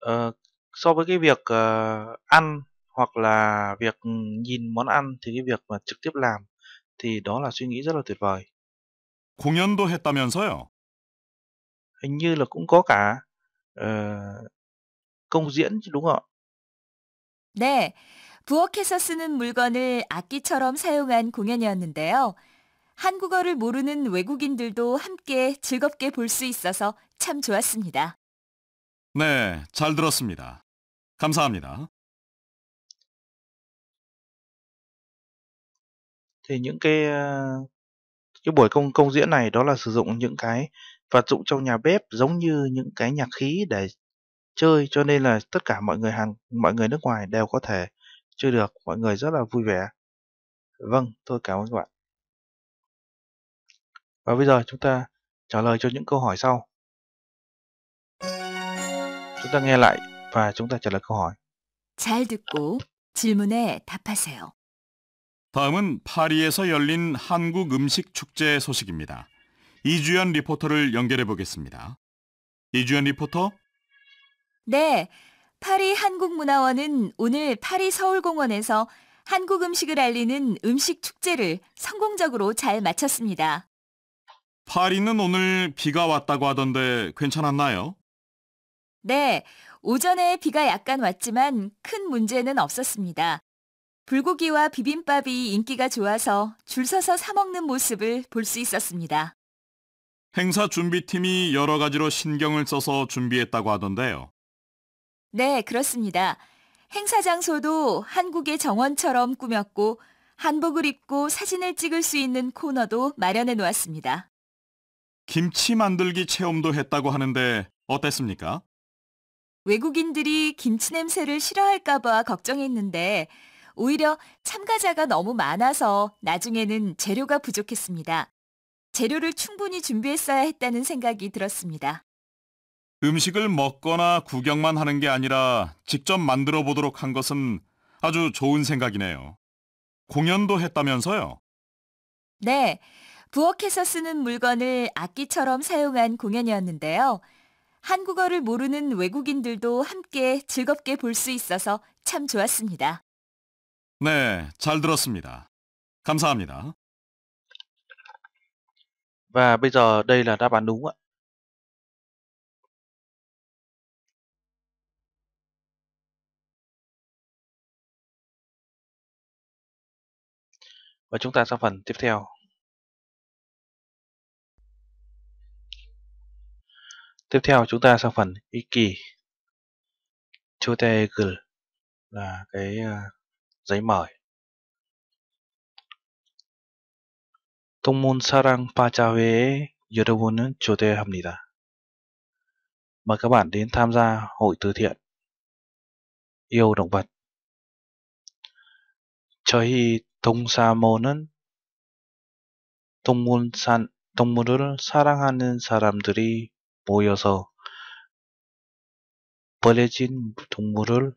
어, ờ, so với cái việc uh, ăn hoặc là việc nhìn món ăn thì cái việc mà trực tiếp làm thì đó là suy nghĩ rất là tuyệt vời. 공연도 했다면서요? Hình như là cũng có cả uh, công diễn đúng không 네, 부엌에서 쓰는 물건을 악기처럼 사용한 공연이었는데요. 한국어를 모르는 외국인들도 함께 즐겁게 볼 수 있어서 참 좋았습니다. 네, 잘 들었습니다. 감사합니다. t những cái cái buổi công công diễn này đó là sử dụng những cái vật dụng trong nhà bếp giống như những cái nhạc khí để chơi cho nên là tất cả mọi người hàng mọi người nước ngoài đều có thể chơi được mọi người rất là vui vẻ vâng tôi cảm ơn các bạn và bây giờ chúng ta trả lời cho những câu hỏi sau chúng ta nghe lại và chúng ta trả lời câu hỏi 잘 듣고 질문에 답하세요. 다음은 파리에서 열린 한국 음식 축제 소식입니다. 이주연 리포터를 연결해 보겠습니다. 이주연 리포터. 네. 파리 한국문화원은 오늘 파리 서울공원에서 한국 음식을 알리는 음식 축제를 성공적으로 잘 마쳤습니다. 파리는 오늘 비가 왔다고 하던데 괜찮았나요? 네. 오전에 비가 약간 왔지만 큰 문제는 없었습니다. 불고기와 비빔밥이 인기가 좋아서 줄 서서 사 먹는 모습을 볼 수 있었습니다. 행사 준비팀이 여러 가지로 신경을 써서 준비했다고 하던데요. 네, 그렇습니다. 행사 장소도 한국의 정원처럼 꾸몄고 한복을 입고 사진을 찍을 수 있는 코너도 마련해 놓았습니다. 김치 만들기 체험도 했다고 하는데 어땠습니까? 외국인들이 김치 냄새를 싫어할까 봐 걱정했는데 오히려 참가자가 너무 많아서 나중에는 재료가 부족했습니다. 재료를 충분히 준비했어야 했다는 생각이 들었습니다. 음식을 먹거나 구경만 하는 게 아니라 직접 만들어 보도록 한 것은 아주 좋은 생각이네요. 공연도 했다면서요? 네. 부엌에서 쓰는 물건을 악기처럼 사용한 공연이었는데요. 한국어를 모르는 외국인들도 함께 즐겁게 볼 수 있어서 참 좋았습니다. 네, 잘 들었습니다. 감사합니다. Và bây giờ đây là đáp án đúng ạ. Và chúng ta sang phần tiếp theo. Tiếp theo chúng ta sang phần Iki. Chotegl là cái à, з а 동문사랑 바자회에 여러분은 초대합니다. Mời các bạn đến tham gia hội từ thiện yêu động vật. 저희 동사모는 동문산 동물을 사랑하는 사람들이 모여서 버려진 동물을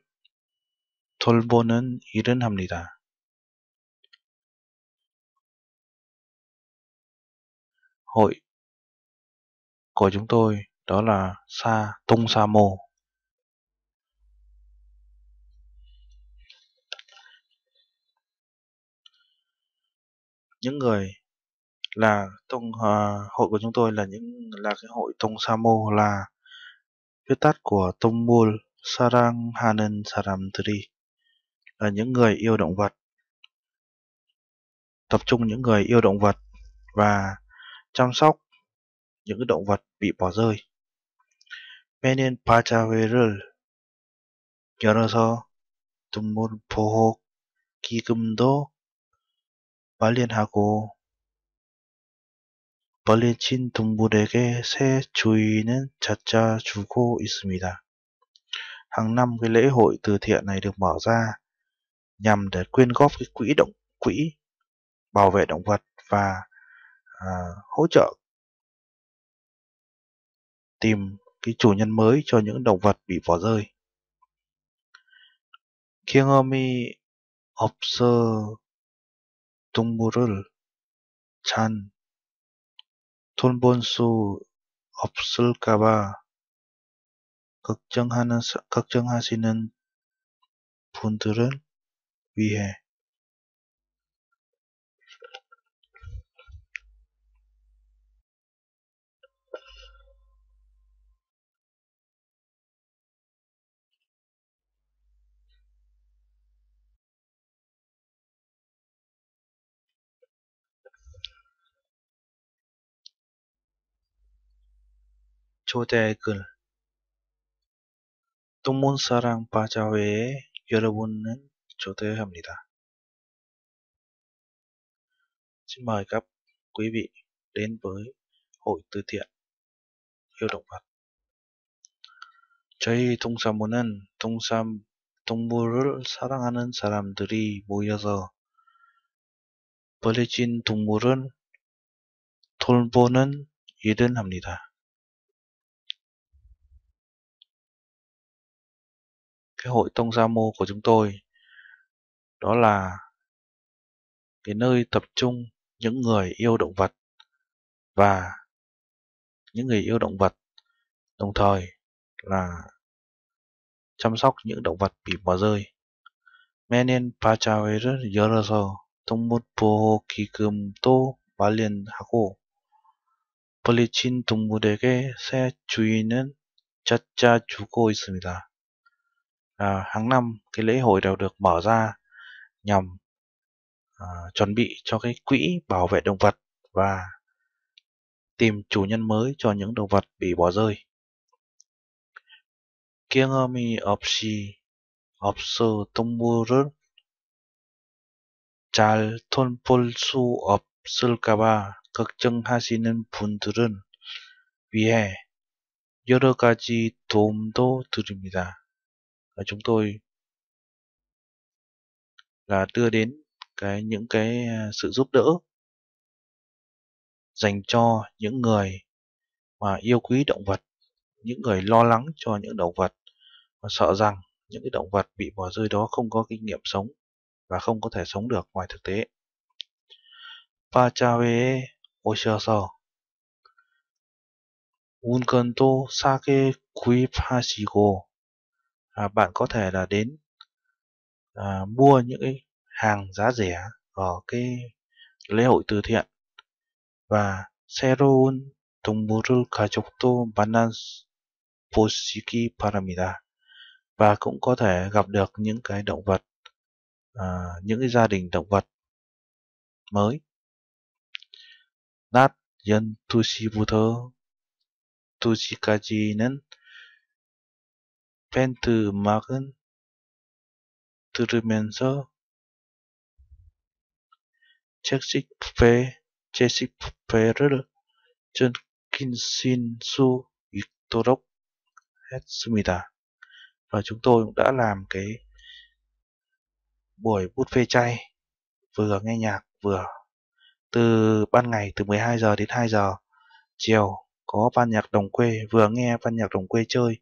돌보는 일은 합니다. Hội của chúng tôi đó là Sa Tung Sa Mô. Những người là tông uh, hội của chúng tôi là những là cái hội tông sa mô là viết tắt của tông mul sarang hanen saramtri là những người yêu động vật. Tập trung những người yêu động vật và chăm sóc những động vật bị bỏ rơi. Benin Pachaverul 열어서 동물 보호 기금도 마련하고 벌린친 동물에게 새 주인은 찾아주고 Ismida. Hàng năm cái lễ hội từ thiện này được mở ra nhằm để quyên góp cái quỹ động quỹ bảo vệ động vật và à, hỗ trợ tìm cái chủ nhân mới cho những động vật bị bỏ rơi. Kiyomi 없어 동물을 잔 돌본 수 없을까봐 걱정하는 걱정하시는 분들은 위해 초대의 글 똥문사랑 바자회에 여러분은 조퇴해야 합니다. Xin mời các quý vị đến với Hội Từ Thiện Yêu Động Vật. 저희 동사무는 동삼, 동물을 사랑하는 사람들이 모여서 버려진 동물을 돌보는 일을 합니다. cái hội tông Gia của chúng tôi đó là cái nơi tập trung những người yêu động vật và những người yêu động vật đồng thời là chăm sóc những động vật bị bỏ rơi. Menen Pachaveru Yoroso Tumut Poho Kikum To Balien Hako 벌리친 동물에게 새 주인은 찾아 주고 있습니다. À, hàng năm cái lễ hội đều được mở ra nhằm à, chuẩn bị cho cái quỹ bảo vệ động vật và tìm chủ nhân mới cho những động vật bị bỏ rơi. 경험이 없이 없어 동물을 잘 돌볼 수 없을까봐 걱정하시는 분들은 위해 여러 가지 도움도 드립니다. Chúng tôi là đưa đến cái những cái à, sự giúp đỡ dành cho những người mà yêu quý động vật, những người lo lắng cho những động vật và sợ rằng những cái động vật bị bỏ rơi đó không có kinh nghiệm sống và không có thể sống được ngoài thực tế. Pachave 오셔서 운건도 싸게 구입하시고 à, bạn có thể là đến à, mua những cái hàng giá rẻ ở cái lễ hội từ thiện và 새로운 동물을 가족도 만날 보시기 바랍니다. Và cũng có thể gặp được những cái động vật, à, những cái gia đình động vật mới. 낮 12시부터 2시까지는 벤트 음악은 들으면서 채식 뷔페, 채식 뷔페를 즐긴신 수 있도록 했습니다. Và chúng tôi cũng đã làm cái buổi bút phê chay vừa nghe nhạc vừa từ ban ngày từ 12 giờ đến 2 giờ chiều có ban nhạc đồng quê vừa nghe ban nhạc đồng quê chơi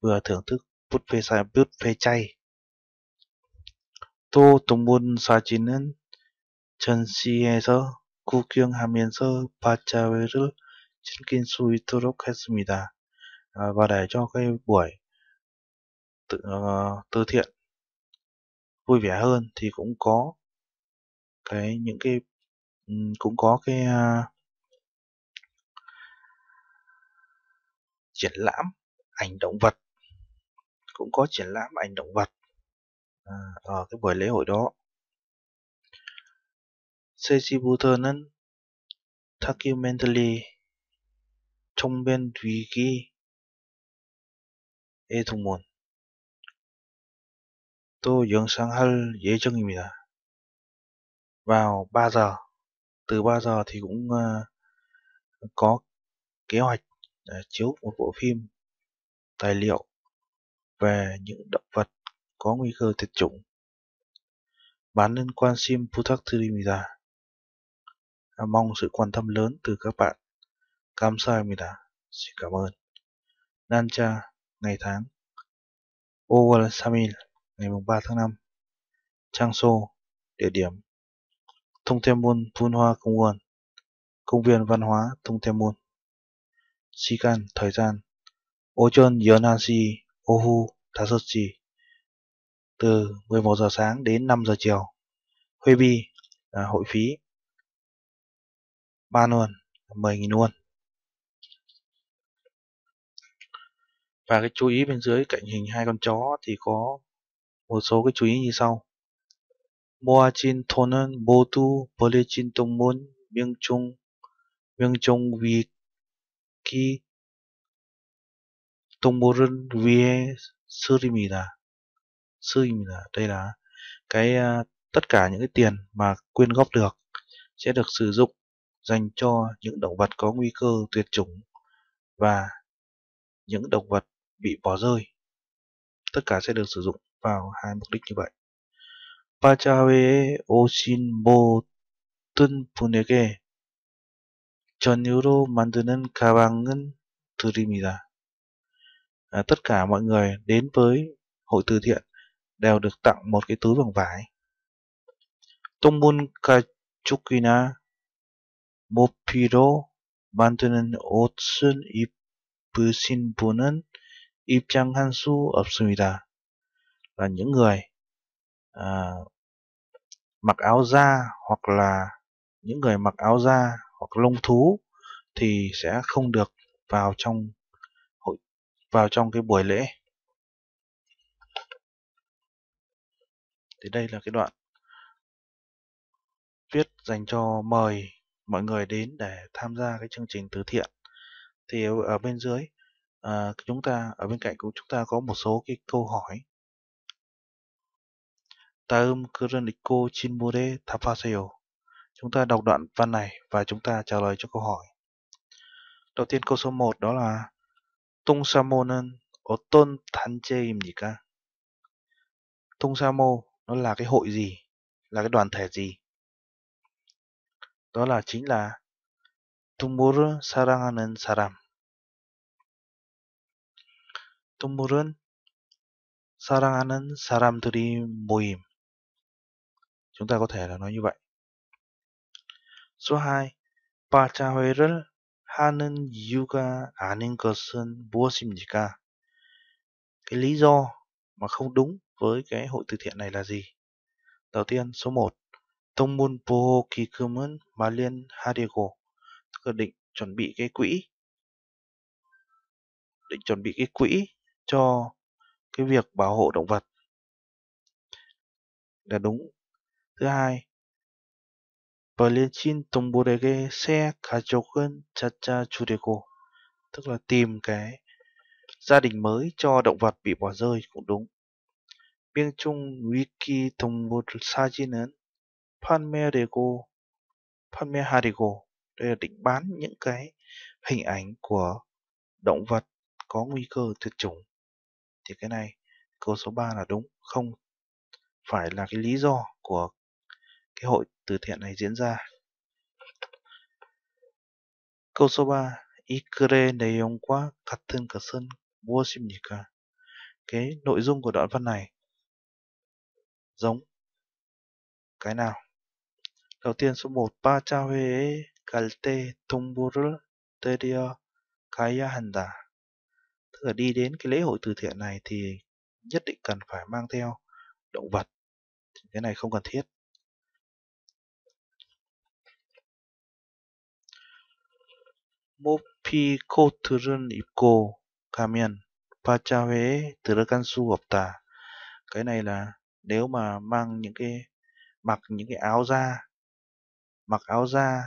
vừa thưởng thức bút phê, bút phê chay 또 동문사진은 전시에서 구경하면서 바자회를 즐길 수 있도록 했습니다. À, và để cho cái buổi tự, uh, ờ, từ thiện vui vẻ hơn thì cũng có cái những cái um, cũng có cái uh, triển lãm ảnh động vật cũng có triển lãm ảnh động vật ở à, ờ, cái buổi lễ hội đó. 세지부터는 다큐멘터리 총변 뒤기 애동문 또 영상할 예정입니다. vào 3 giờ từ 3 giờ thì cũng ờ, có kế hoạch ờ, chiếu một bộ phim tài liệu về những động vật có nguy cơ tuyệt chủng. Bán liên quan sim Butaktirimida. Mong sự quan tâm lớn từ các bạn. Kamsahamnida. Xin cảm ơn. Nancha, ngày tháng. Owasamil, ngày 3 tháng 5. Changso, địa điểm. Thông Thiên Môn Punhua Công Nguồn. Công viên văn hóa Thông Thiên Môn. Shikan, thời gian. Ochon Yonashi Ohu Tasoshi từ 11 giờ sáng đến 5 giờ chiều. Huy bi là hội phí 3 luôn, 10.000 luôn. Và cái chú ý bên dưới cạnh hình hai con chó thì có một số cái chú ý như sau. 모아진 돈은 모두 벌려진 동문 명종 명종 위기 동물을 위해 쓰립니다 sư là đây là cái tất cả những cái tiền mà quyên góp được sẽ được sử dụng dành cho những động vật có nguy cơ tuyệt chủng và những động vật bị bỏ rơi. Tất cả sẽ được sử dụng vào hai mục đích như vậy. Pachawe Oshinbo Tunpunege 전유로 만드는 가방은 드립니다. À, tất cả mọi người đến với hội từ thiện đều được tặng một cái túi bằng vải. Tongmun 가족이나 못 필요 만드는 옷을 입으신 분은 입장 한수 없습니다. Là những người à, mặc áo da hoặc là những người mặc áo da hoặc lông thú thì sẽ không được vào trong hội vào trong cái buổi lễ. thì đây là cái đoạn viết dành cho mời mọi người đến để tham gia cái chương trình từ thiện thì ở bên dưới à, chúng ta ở bên cạnh cũng chúng ta có một số cái câu hỏi Taum Kureniko Chinmure Tapaseo chúng ta đọc đoạn văn này và chúng ta trả lời cho câu hỏi đầu tiên câu số 1 đó là Tung Samonen Oton Thanche Imnika Tung Samo nó là cái hội gì là cái đoàn thể gì đó là chính là 동물을 사랑하는 사람 동물은 사랑하는 사람들이 모임 chúng ta có thể là nói như vậy số 2 바자회를 Hanen 이유가 아닌 것은 무엇입니까? cái lý do mà không đúng với cái hội từ thiện này là gì. Đầu tiên, số 1. Tongmun Poho Kikumun Malian Hadego tức là định chuẩn bị cái quỹ định chuẩn bị cái quỹ cho cái việc bảo hộ động vật là đúng. Thứ hai, Berlinchin Tomburege Se Kajokun Chacha Chudego, tức là tìm cái gia đình mới cho động vật bị bỏ rơi cũng đúng. 뺑충 위키 동물 사진은 판매되고 판매하리고 đây là định bán những cái hình ảnh của động vật có nguy cơ tuyệt chủng thì cái này câu số 3 là đúng không phải là cái lý do của cái hội từ thiện này diễn ra câu số 3이 글의 내용과 같은 것은 무엇입니까? Cái nội dung của đoạn văn này giống cái nào. Đầu tiên số 1 Pachahue Calte Tumburu Terio Kaya Tức là đi đến cái lễ hội từ thiện này thì nhất định cần phải mang theo động vật. Cái này không cần thiết. Mopi Koturun Ipko Kamen Pachahue Tirakansu Opta. Cái này là nếu mà mang những cái mặc những cái áo da mặc áo da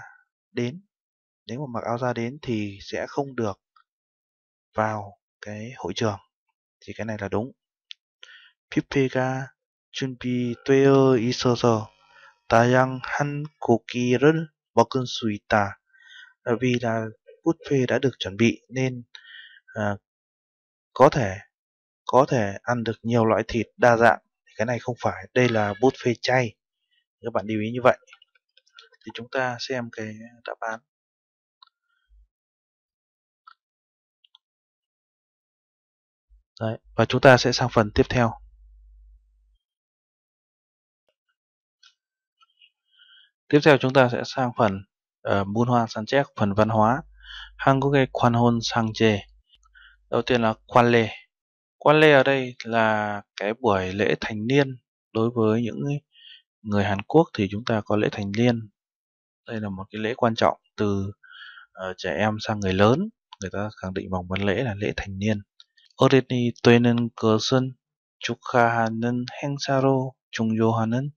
đến nếu mà mặc áo da đến thì sẽ không được vào cái hội trường thì cái này là đúng 피페가 준비되어 있어서 다양한 고기를 먹을 수 있다. Vì là buffet đã được chuẩn bị nên à, có thể có thể ăn được nhiều loại thịt đa dạng cái này không phải đây là bút phê chay các bạn lưu ý như vậy thì chúng ta xem cái đáp án Đấy, và chúng ta sẽ sang phần tiếp theo tiếp theo chúng ta sẽ sang phần buôn ờ, hoa san chép phần văn hóa hang có cái khoan hôn sang chê đầu tiên là khoan lê Wanley ở đây là cái buổi lễ thành niên đối với những người Hàn Quốc thì chúng ta có lễ thành niên. Đây là một cái lễ quan trọng từ uh, trẻ em sang người lớn, người ta khẳng định bằng văn lễ là lễ thành niên. 어린이 되는 것은 축하하는 행사로 중요하는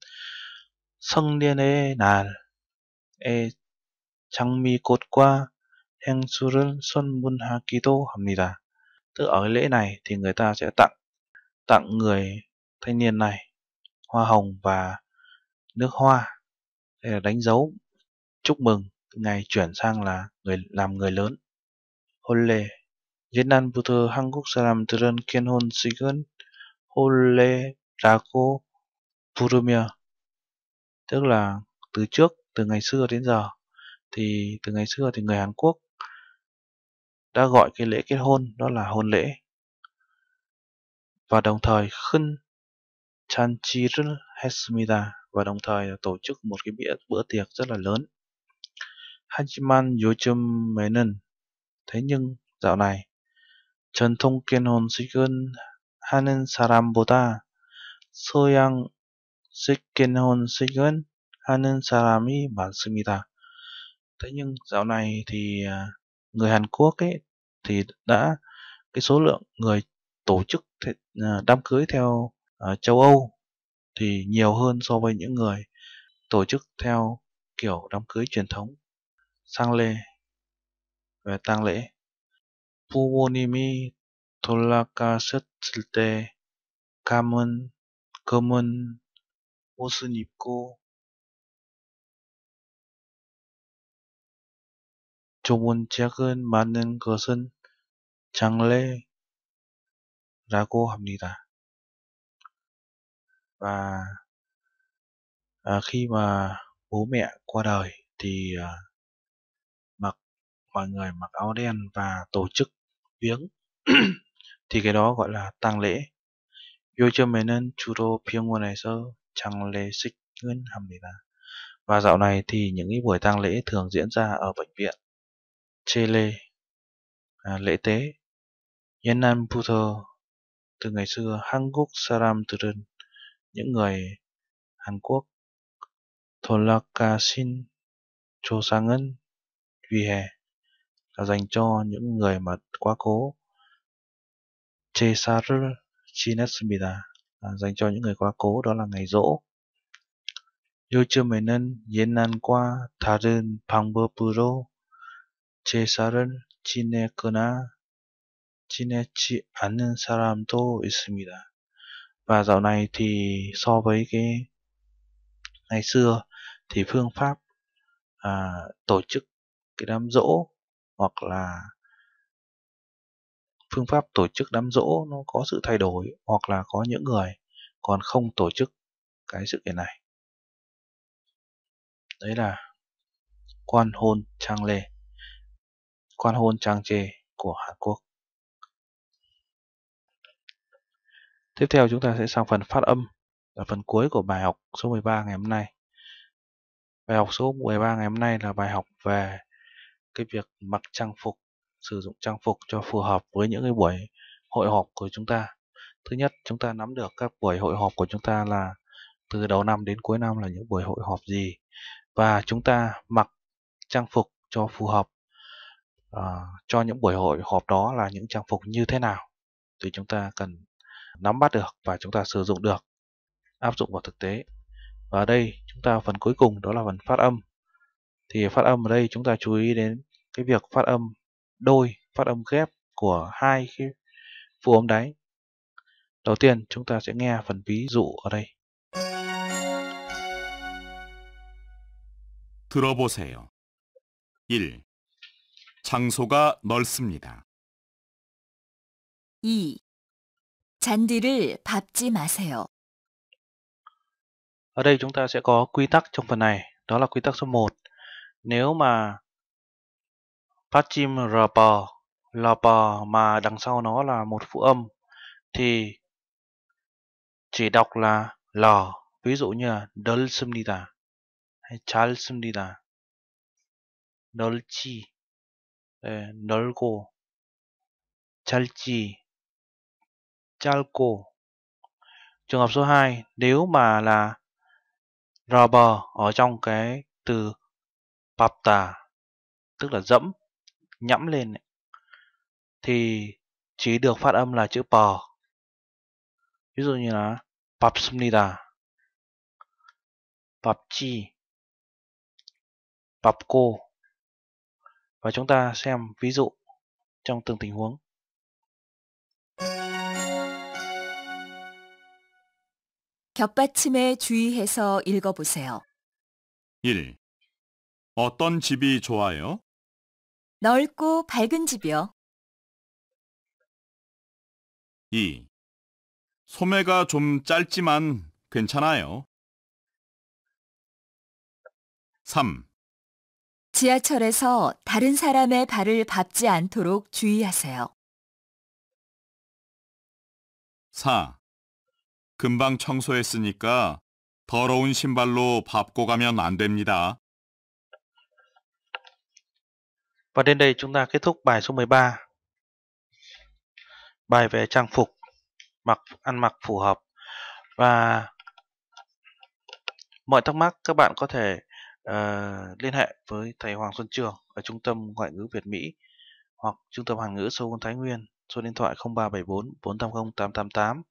성년의 날에 장미꽃과 행수를 선물하기도 합니다 tức ở lễ này thì người ta sẽ tặng tặng người thanh niên này hoa hồng và nước hoa để đánh dấu chúc mừng ngày chuyển sang là người làm người lớn holle Vietnam부터 한국 사람들은 결혼식은 홀레라고 부르며 tức là từ trước từ ngày xưa đến giờ thì từ ngày xưa thì người Hàn Quốc đã gọi cái lễ kết hôn đó là hôn lễ. Và đồng thời khân Chanchir Hesmida và đồng thời tổ chức một cái bữa, bữa tiệc rất là lớn. Hajiman Yochum Menon Thế nhưng dạo này Trần Thông Kiên Hồn Sikun Hanen saram Sarambota Soyang hôn Hon Sikun Hanen Sarami Bản Thế nhưng dạo này thì à, người Hàn Quốc ấy thì đã cái số lượng người tổ chức à, đám cưới theo uh, châu Âu thì nhiều hơn so với những người tổ chức theo kiểu đám cưới truyền thống sang lê về tang lễ Pumonimi Tolakasutte Kamen Kamen Osunipko 좁은 짝은 많은 것은 장례라고 합니다. Và à, khi mà bố mẹ qua đời thì à, mặc mọi người mặc áo đen và tổ chức viếng thì cái đó gọi là tang lễ. 요즘에는 주로 병원에서 장례식은 합니다. Và dạo này thì những cái buổi tang lễ thường diễn ra ở bệnh viện. Chele à, lễ tế Yenan Putho từ ngày xưa Hanguk Saram Turun những người Hàn Quốc Tholakasin Chosangen Hè, là dành cho những người mà quá cố Chesar Chinesmida là dành cho những người quá cố đó là ngày rỗ Yên Yenan qua Tharun Puro. 제사를 지내거나 지내지 않는 사람도 있습니다. Và dạo này thì so với cái ngày xưa thì phương pháp à, tổ chức cái đám dỗ hoặc là phương pháp tổ chức đám dỗ nó có sự thay đổi hoặc là có những người còn không tổ chức cái sự kiện này đấy là quan hôn trang lề Quan hôn trang trề của Hàn Quốc Tiếp theo chúng ta sẽ sang phần phát âm là phần cuối của bài học số 13 ngày hôm nay. Bài học số 13 ngày hôm nay là bài học về cái việc mặc trang phục, sử dụng trang phục cho phù hợp với những cái buổi hội họp của chúng ta. Thứ nhất, chúng ta nắm được các buổi hội họp của chúng ta là từ đầu năm đến cuối năm là những buổi hội họp gì và chúng ta mặc trang phục cho phù hợp uh, cho những buổi hội họp đó là những trang phục như thế nào thì chúng ta cần nắm bắt được và chúng ta sử dụng được áp dụng vào thực tế và ở đây chúng ta phần cuối cùng đó là phần phát âm thì phát âm ở đây chúng ta chú ý đến cái việc phát âm đôi phát âm ghép của hai cái phụ âm đáy đầu tiên chúng ta sẽ nghe phần ví dụ ở đây 들어보세요 1. 장소가 넓습니다. 2. 잔디를 밟지 마세요. Ở đây chúng ta sẽ có quy tắc trong phần này, đó là quy tắc số 1. Nếu mà p h chim r bò, l bò mà đằng sau nó là một phụ âm thì chỉ đọc là lò, ví dụ như là 덜 씁니다 hay 잘 씁니다. 널치 넓고 잘지 짧고 trường hợp số 2 nếu mà là rubber ở trong cái từ papta tức là dẫm nhẫm lên thì chỉ được phát âm là chữ pờ ví dụ như là papsmnida papchi papko và chúng ta xem ví dụ trong từng tình huống. 겹받침에 주의해서 읽어보세요. 1. 어떤 집이 좋아요? 넓고 밝은 집이요. 2. 소매가 좀 짧지만 괜찮아요. 3. 지하철에서 다른 사람의 발을 밟지 않도록 주의하세요. 4. 금방 청소했으니까 더러운 신발로 밟고 가면 안 됩니다. Và đến đây chúng ta kết thúc bài số 13. Bài về trang phục, mặc ăn mặc phù hợp và mọi thắc mắc các bạn có thể Ờ, liên hệ với thầy Hoàng Xuân Trường ở Trung tâm Ngoại ngữ Việt Mỹ hoặc Trung tâm Hàn ngữ Seoul Thái Nguyên, số điện thoại 0374 480 888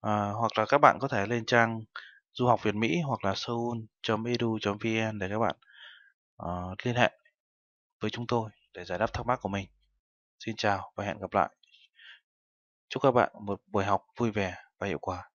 à, hoặc là các bạn có thể lên trang du học Việt Mỹ hoặc là seoul.edu.vn để các bạn uh, liên hệ với chúng tôi để giải đáp thắc mắc của mình. Xin chào và hẹn gặp lại. Chúc các bạn một buổi học vui vẻ và hiệu quả.